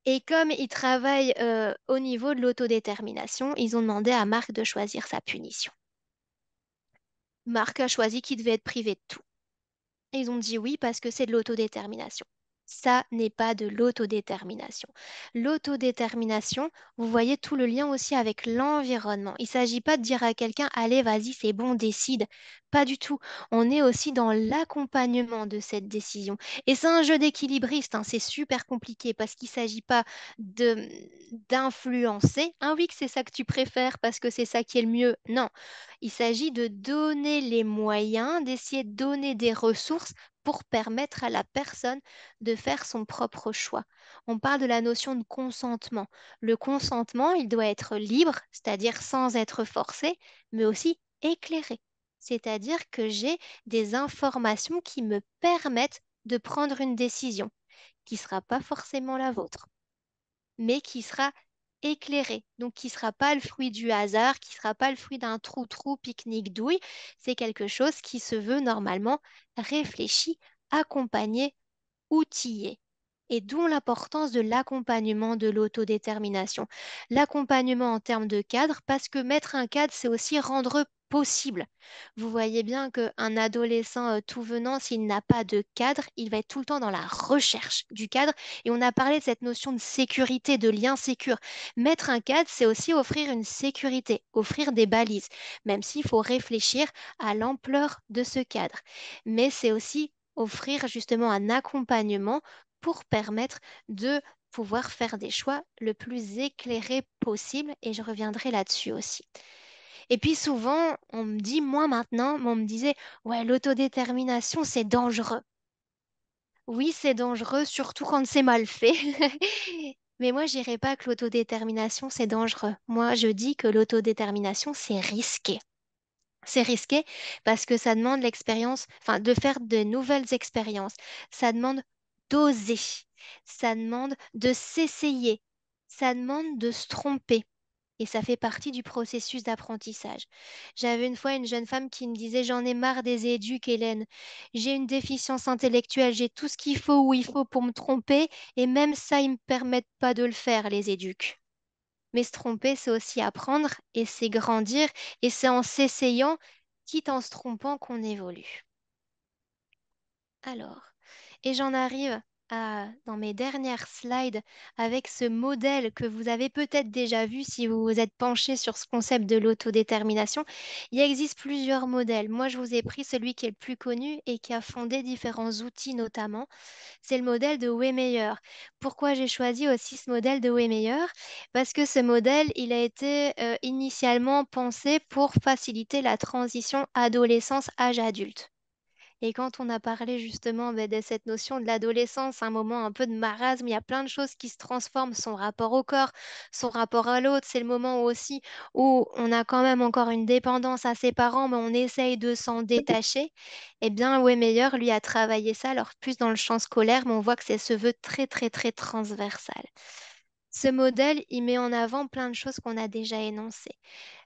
Et comme il travaille euh, au niveau de l'autodétermination, ils ont demandé à Marc de choisir sa punition. Marc a choisi qu'il devait être privé de tout. Ils ont dit oui parce que c'est de l'autodétermination. Ça n'est pas de l'autodétermination. L'autodétermination, vous voyez tout le lien aussi avec l'environnement. Il ne s'agit pas de dire à quelqu'un, allez, vas-y, c'est bon, décide. Pas du tout. On est aussi dans l'accompagnement de cette décision. Et c'est un jeu d'équilibriste, hein, c'est super compliqué parce qu'il ne s'agit pas d'influencer. Ah oui, que c'est ça que tu préfères parce que c'est ça qui est le mieux. Non, il s'agit de donner les moyens, d'essayer de donner des ressources pour permettre à la personne de faire son propre choix. On parle de la notion de consentement. Le consentement, il doit être libre, c'est-à-dire sans être forcé, mais aussi éclairé. C'est-à-dire que j'ai des informations qui me permettent de prendre une décision qui ne sera pas forcément la vôtre, mais qui sera éclairé, donc qui ne sera pas le fruit du hasard, qui ne sera pas le fruit d'un trou-trou, pique-nique, douille. C'est quelque chose qui se veut normalement réfléchi, accompagné, outillé et d'où l'importance de l'accompagnement de l'autodétermination. L'accompagnement en termes de cadre, parce que mettre un cadre, c'est aussi rendre possible. Vous voyez bien qu'un adolescent euh, tout venant, s'il n'a pas de cadre, il va être tout le temps dans la recherche du cadre. Et on a parlé de cette notion de sécurité, de lien sécure. Mettre un cadre, c'est aussi offrir une sécurité, offrir des balises, même s'il faut réfléchir à l'ampleur de ce cadre. Mais c'est aussi offrir justement un accompagnement pour permettre de pouvoir faire des choix le plus éclairés possible et je reviendrai là-dessus aussi. Et puis souvent, on me dit, moi maintenant, on me disait, ouais, l'autodétermination, c'est dangereux. Oui, c'est dangereux, surtout quand c'est mal fait. Mais moi, je dirais pas que l'autodétermination, c'est dangereux. Moi, je dis que l'autodétermination, c'est risqué. C'est risqué parce que ça demande l'expérience, enfin, de faire de nouvelles expériences. Ça demande d'oser, ça demande de s'essayer, ça demande de se tromper. Et ça fait partie du processus d'apprentissage. J'avais une fois une jeune femme qui me disait J'en ai marre des éduques, Hélène. J'ai une déficience intellectuelle, j'ai tout ce qu'il faut ou il faut pour me tromper, et même ça, ils ne me permettent pas de le faire, les éduques. Mais se tromper, c'est aussi apprendre, et c'est grandir, et c'est en s'essayant, quitte en se trompant, qu'on évolue. Alors, et j'en arrive à, dans mes dernières slides avec ce modèle que vous avez peut-être déjà vu si vous vous êtes penché sur ce concept de l'autodétermination. Il existe plusieurs modèles. Moi, je vous ai pris celui qui est le plus connu et qui a fondé différents outils notamment. C'est le modèle de Wehmeyer. Pourquoi j'ai choisi aussi ce modèle de Wehmeyer Parce que ce modèle, il a été euh, initialement pensé pour faciliter la transition adolescence-âge adulte. Et quand on a parlé justement bah, de cette notion de l'adolescence, un moment un peu de marasme, il y a plein de choses qui se transforment, son rapport au corps, son rapport à l'autre, c'est le moment aussi où on a quand même encore une dépendance à ses parents, mais on essaye de s'en détacher. Eh bien, Meilleur, lui, a travaillé ça, alors plus dans le champ scolaire, mais on voit que c'est ce vœu très, très, très transversal. Ce modèle, il met en avant plein de choses qu'on a déjà énoncées.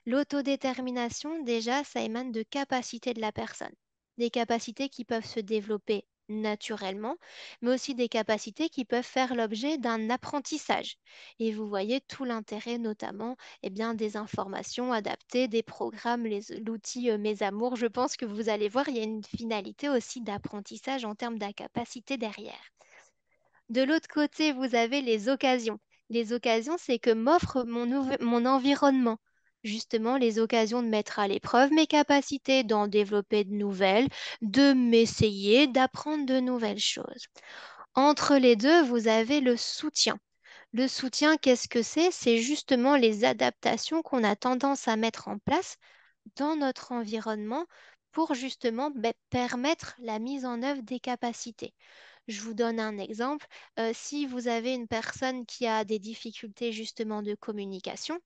L'autodétermination, déjà, ça émane de capacité de la personne des capacités qui peuvent se développer naturellement, mais aussi des capacités qui peuvent faire l'objet d'un apprentissage. Et vous voyez tout l'intérêt notamment eh bien, des informations adaptées, des programmes, l'outil euh, Mes Amours. Je pense que vous allez voir, il y a une finalité aussi d'apprentissage en termes de derrière. De l'autre côté, vous avez les occasions. Les occasions, c'est que m'offre mon environnement justement les occasions de mettre à l'épreuve mes capacités, d'en développer de nouvelles, de m'essayer, d'apprendre de nouvelles choses. Entre les deux, vous avez le soutien. Le soutien, qu'est-ce que c'est C'est justement les adaptations qu'on a tendance à mettre en place dans notre environnement pour justement ben, permettre la mise en œuvre des capacités. Je vous donne un exemple. Euh, si vous avez une personne qui a des difficultés justement de communication,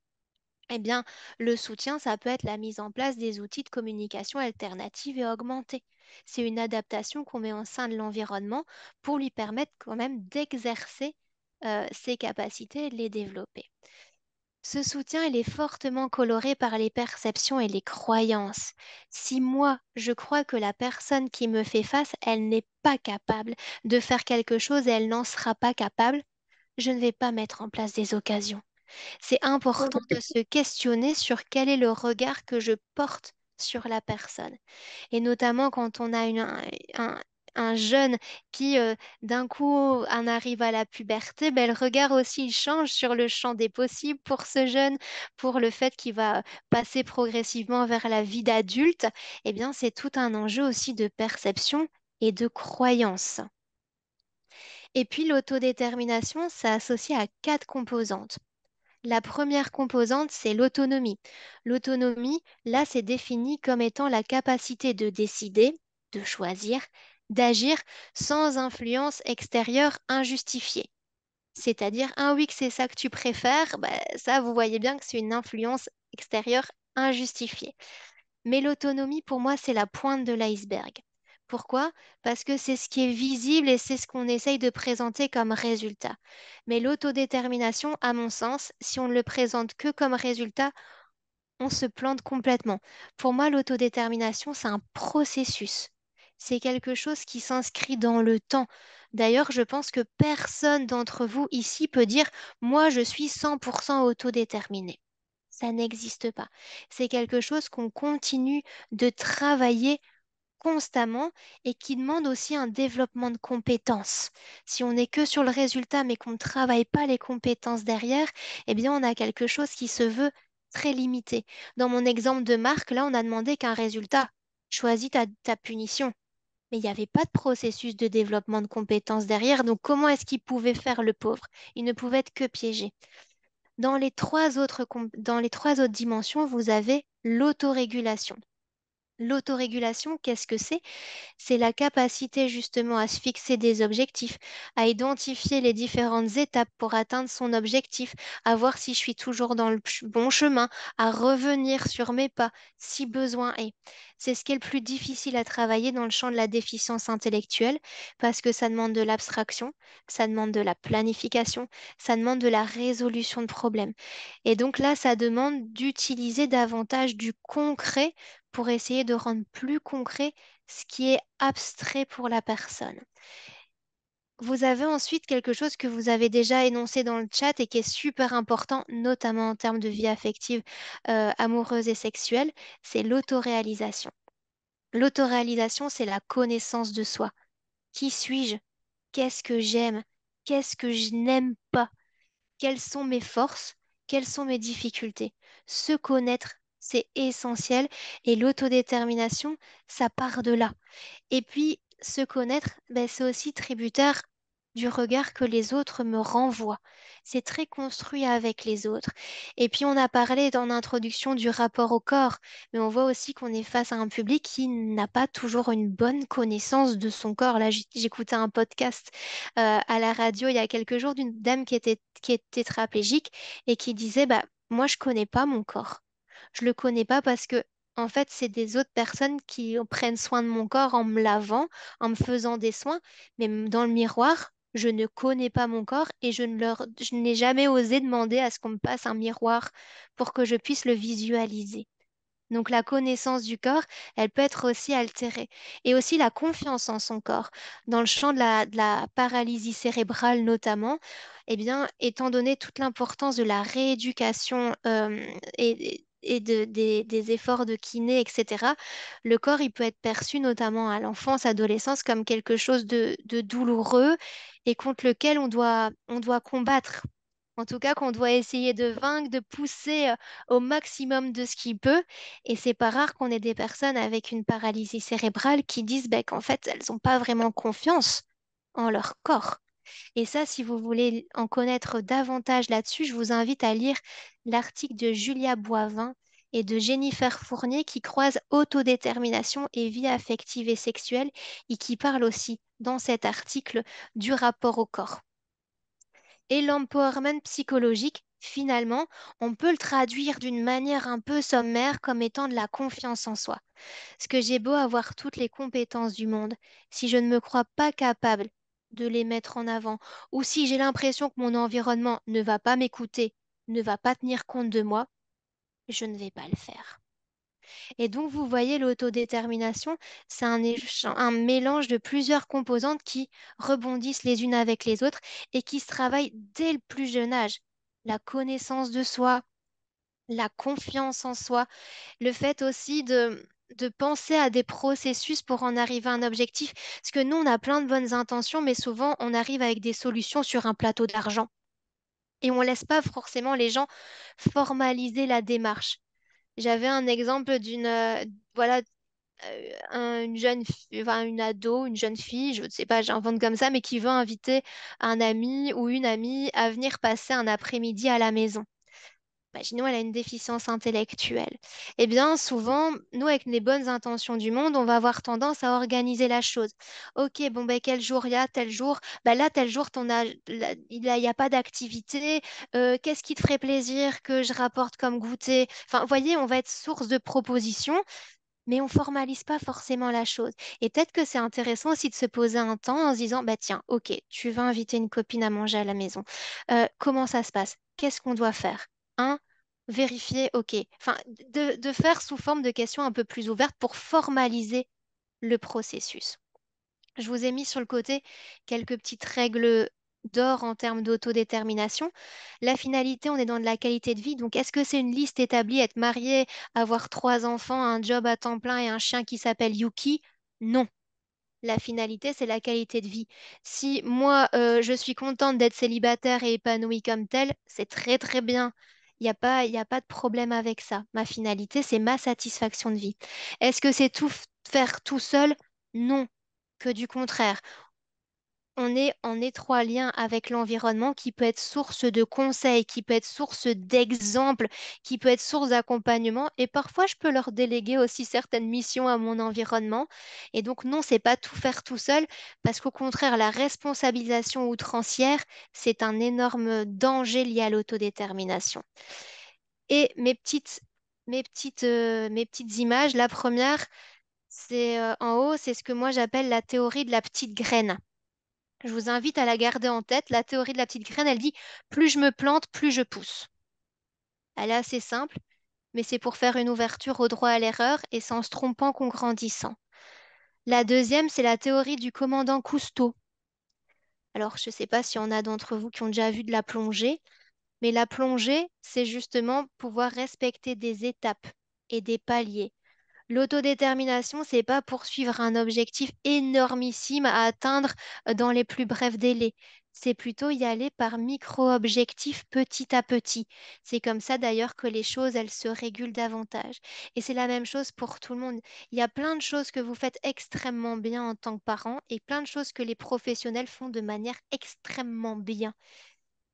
eh bien, le soutien, ça peut être la mise en place des outils de communication alternative et augmentés. C'est une adaptation qu'on met en sein de l'environnement pour lui permettre quand même d'exercer euh, ses capacités et de les développer. Ce soutien, il est fortement coloré par les perceptions et les croyances. Si moi, je crois que la personne qui me fait face, elle n'est pas capable de faire quelque chose et elle n'en sera pas capable, je ne vais pas mettre en place des occasions c'est important de se questionner sur quel est le regard que je porte sur la personne. Et notamment quand on a un, un, jeune qui, euh, d'un coup, en arrive à la puberté, ben, le regard aussi change sur le champ des possibles pour ce jeune, pour le fait qu'il va passer progressivement vers la vie d'adulte. Eh bien, c'est tout un enjeu aussi de perception et de croyance. Et puis l'autodétermination, ça associe à quatre composantes. La première composante, c'est l'autonomie. L'autonomie, là, c'est défini comme étant la capacité de décider, de choisir, d'agir sans influence extérieure injustifiée. C'est-à-dire, ah oui, que c'est ça que tu préfères, bah, ça, vous voyez bien que c'est une influence extérieure injustifiée. Mais l'autonomie, pour moi, c'est la pointe de l'iceberg. Pourquoi Parce que c'est ce qui est visible et c'est ce qu'on essaye de présenter comme résultat. Mais l'autodétermination, à mon sens, si on ne le présente que comme résultat, on se plante complètement. Pour moi, l'autodétermination, c'est un processus. C'est quelque chose qui s'inscrit dans le temps. D'ailleurs, je pense que personne d'entre vous ici peut dire ⁇ moi, je suis 100% autodéterminé ⁇ Ça n'existe pas. C'est quelque chose qu'on continue de travailler constamment et qui demande aussi un développement de compétences. Si on n'est que sur le résultat mais qu'on ne travaille pas les compétences derrière, eh bien on a quelque chose qui se veut très limité. Dans mon exemple de marque, là on a demandé qu'un résultat. Choisis ta, ta punition. Mais il n'y avait pas de processus de développement de compétences derrière, donc comment est-ce qu'il pouvait faire le pauvre Il ne pouvait être que piégé. dans les trois autres dimensions, vous avez l'autorégulation. L'autorégulation, qu'est-ce que c'est C'est la capacité justement à se fixer des objectifs, à identifier les différentes étapes pour atteindre son objectif, à voir si je suis toujours dans le bon chemin, à revenir sur mes pas si besoin est. C'est ce qui est le plus difficile à travailler dans le champ de la déficience intellectuelle parce que ça demande de l'abstraction, ça demande de la planification, ça demande de la résolution de problèmes. Et donc là, ça demande d'utiliser davantage du concret pour essayer de rendre plus concret ce qui est abstrait pour la personne. Vous avez ensuite quelque chose que vous avez déjà énoncé dans le chat et qui est super important, notamment en termes de vie affective, euh, amoureuse et sexuelle, c'est l'autoréalisation. L'autoréalisation, c'est la connaissance de soi. Qui suis-je Qu'est-ce que j'aime Qu'est-ce que je n'aime pas Quelles sont mes forces Quelles sont mes difficultés Se connaître, c'est essentiel. Et l'autodétermination, ça part de là. Et puis, se connaître, ben, c'est aussi tributaire du regard que les autres me renvoient. C'est très construit avec les autres. Et puis on a parlé dans l'introduction du rapport au corps, mais on voit aussi qu'on est face à un public qui n'a pas toujours une bonne connaissance de son corps. Là, j'écoutais un podcast euh, à la radio il y a quelques jours d'une dame qui était, qui tétraplégique et qui disait bah moi je connais pas mon corps je le connais pas parce que en fait, c'est des autres personnes qui prennent soin de mon corps en me lavant, en me faisant des soins, mais dans le miroir, je ne connais pas mon corps et je ne leur je n'ai jamais osé demander à ce qu'on me passe un miroir pour que je puisse le visualiser. Donc la connaissance du corps, elle peut être aussi altérée. Et aussi la confiance en son corps. Dans le champ de la, paralysie cérébrale notamment, eh bien, étant donné toute l'importance de la rééducation euh, et, et des, efforts de kiné, etc., le corps, il peut être perçu notamment à l'enfance, adolescence, comme quelque chose de, douloureux et contre lequel on doit, combattre. En tout cas, qu'on doit essayer de vaincre, de pousser euh, au maximum de ce qu'il peut. Et c'est pas rare qu'on ait des personnes avec une paralysie cérébrale qui disent bah, qu'en fait, elles n'ont pas vraiment confiance en leur corps. Et ça, si vous voulez en connaître davantage là-dessus, je vous invite à lire l'article de Julia Boivin et de Jennifer Fournier qui croisent autodétermination et vie affective et sexuelle et qui parle aussi dans cet article du rapport au corps. Et l'empowerment psychologique, finalement, on peut le traduire d'une manière un peu sommaire comme étant de la confiance en soi. Ce que j'ai beau avoir toutes les compétences du monde, si je ne me crois pas capable de les mettre en avant, ou si j'ai l'impression que mon environnement ne va pas m'écouter, ne va pas tenir compte de moi, je ne vais pas le faire. Et donc, vous voyez, l'autodétermination, c'est un, un, mélange de plusieurs composantes qui rebondissent les unes avec les autres et qui se travaillent dès le plus jeune âge. La connaissance de soi, la confiance en soi, le fait aussi de, de penser à des processus pour en arriver à un objectif. Parce que nous, on a plein de bonnes intentions, mais souvent, on arrive avec des solutions sur un plateau d'argent. Et on ne laisse pas forcément les gens formaliser la démarche. J'avais un exemple d'une euh, voilà euh, une jeune une ado, une jeune fille, je ne sais pas, j'invente comme ça, mais qui veut inviter un ami ou une amie à venir passer un après-midi à la maison imaginons, bah, elle a une déficience intellectuelle. Eh bien, souvent, nous, avec les bonnes intentions du monde, on va avoir tendance à organiser la chose. Ok, bon, ben, quel jour il y a tel jour bah, Là, tel jour, ton il n'y a, pas d'activité. Euh, qu'est-ce qui te ferait plaisir que je rapporte comme goûter Enfin, voyez, on va être source de propositions mais on formalise pas forcément la chose. Et peut-être que c'est intéressant aussi de se poser un temps en se disant, bah tiens, ok, tu vas inviter une copine à manger à la maison. Euh, comment ça se passe Qu'est-ce qu'on doit faire vérifier, OK. Enfin, de, faire sous forme de questions un peu plus ouvertes pour formaliser le processus. Je vous ai mis sur le côté quelques petites règles d'or en termes d'autodétermination. La finalité, on est dans de la qualité de vie. Donc, est-ce que c'est une liste établie, être marié, avoir trois enfants, un job à temps plein et un chien qui s'appelle Yuki Non. La finalité, c'est la qualité de vie. Si moi, euh, je suis contente d'être célibataire et épanouie comme telle, c'est très très bien. Il n'y a, pas, a pas de problème avec ça. Ma finalité, c'est ma satisfaction de vie. Est-ce que c'est tout faire tout seul Non, que du contraire on est en étroit lien avec l'environnement qui peut être source de conseils, qui peut être source d'exemples, qui peut être source d'accompagnement. Et parfois, je peux leur déléguer aussi certaines missions à mon environnement. Et donc, non, c'est pas tout faire tout seul, parce qu'au contraire, la responsabilisation outrancière, c'est un énorme danger lié à l'autodétermination. Et mes petites, mes petites, euh, mes petites images, la première, c'est euh, en haut, c'est ce que moi j'appelle la théorie de la petite graine. Je vous invite à la garder en tête. La théorie de la petite graine, elle dit plus je me plante, plus je pousse. Elle est assez simple, mais c'est pour faire une ouverture au droit à l'erreur et sans se trompant qu'on grandissant. La deuxième, c'est la théorie du commandant Cousteau. Alors, je ne sais pas s'il y en a d'entre vous qui ont déjà vu de la plongée, mais la plongée, c'est justement pouvoir respecter des étapes et des paliers L'autodétermination, c'est pas poursuivre un objectif énormissime à atteindre euh, dans les plus brefs délais. C'est plutôt y aller par micro-objectifs petit à petit. C'est comme ça d'ailleurs que les choses, elles se régulent davantage. Et c'est la même chose pour tout le monde. Il y a plein de choses que vous faites extrêmement bien en tant que parent et plein de choses que les professionnels font de manière extrêmement bien.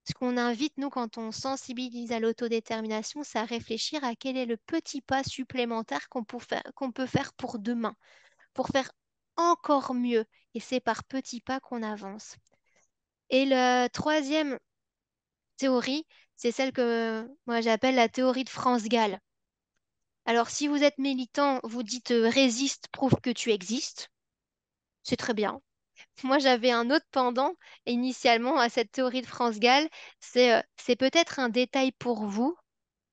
Ce qu'on invite, nous, quand on sensibilise à l'autodétermination, c'est à réfléchir à quel est le petit pas supplémentaire qu'on peut, faire pour demain, pour faire encore mieux. Et c'est par petits pas qu'on avance. Et la troisième théorie, c'est celle que moi j'appelle la théorie de France Gall. Alors si vous êtes militant, vous dites euh, résiste, prouve que tu existes. C'est très bien. Moi, j'avais un autre pendant initialement à cette théorie de France Gall, euh, c'est peut-être un détail pour vous,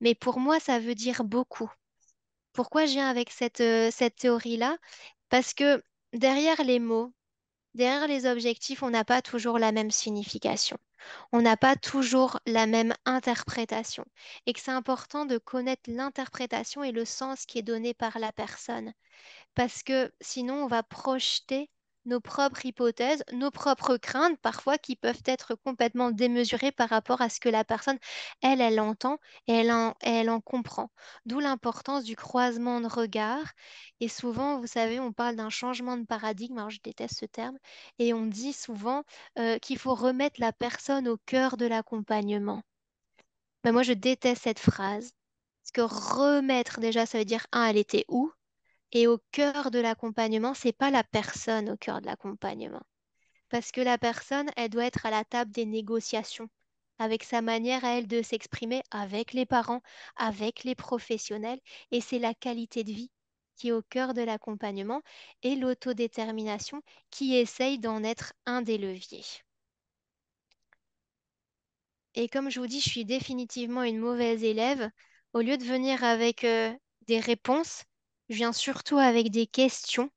mais pour moi, ça veut dire beaucoup. Pourquoi je viens avec euh, cette théorie-là Parce que derrière les mots, derrière les objectifs, on n'a pas toujours la même signification. On n'a pas toujours la même interprétation. Et que c'est important de connaître l'interprétation et le sens qui est donné par la personne. Parce que sinon, on va projeter nos propres hypothèses, nos propres craintes, parfois qui peuvent être complètement démesurées par rapport à ce que la personne, elle, elle entend et elle en, comprend. D'où l'importance du croisement de regard. Et souvent, vous savez, on parle d'un changement de paradigme, alors je déteste ce terme, et on dit souvent euh, qu'il faut remettre la personne au cœur de l'accompagnement. Mais ben, moi, je déteste cette phrase. Parce que remettre, déjà, ça veut dire, un, elle était où et au cœur de l'accompagnement, c'est pas la personne au cœur de l'accompagnement. Parce que la personne, elle doit être à la table des négociations, avec sa manière à elle de s'exprimer avec les parents, avec les professionnels. Et c'est la qualité de vie qui est au cœur de l'accompagnement et l'autodétermination qui essaye d'en être un des leviers. Et comme je vous dis, je suis définitivement une mauvaise élève. Au lieu de venir avec euh, des réponses, je viens surtout avec des questions.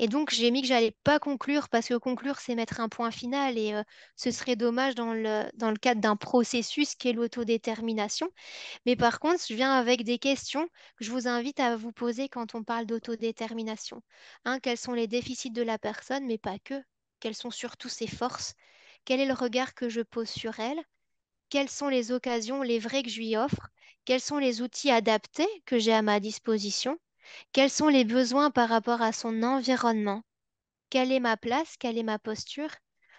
Et donc, j'ai mis que j'allais pas conclure parce que conclure, c'est mettre un point final et euh, ce serait dommage dans le, cadre d'un processus qui est l'autodétermination. Mais par contre, je viens avec des questions que je vous invite à vous poser quand on parle d'autodétermination. Hein, quels sont les déficits de la personne, mais pas que. Quelles sont surtout ses forces Quel est le regard que je pose sur elle Quelles sont les occasions, les vraies que je lui offre Quels sont les outils adaptés que j'ai à ma disposition quels sont les besoins par rapport à son environnement Quelle est ma place Quelle est ma posture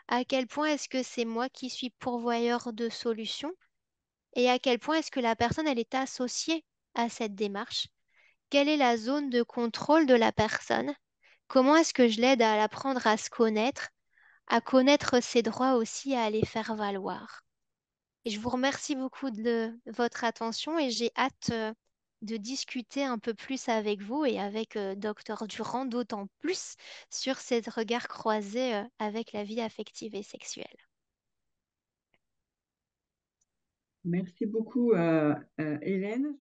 À quel point est-ce que c'est moi qui suis pourvoyeur de solutions Et à quel point est-ce que la personne, elle est associée à cette démarche Quelle est la zone de contrôle de la personne Comment est-ce que je l'aide à l'apprendre à se connaître, à connaître ses droits aussi, à les faire valoir et je vous remercie beaucoup de votre attention et j'ai hâte euh, de discuter un peu plus avec vous et avec euh, Docteur Durand, d'autant plus sur ces regards croisés euh, avec la vie affective et sexuelle. Merci beaucoup, euh, Hélène.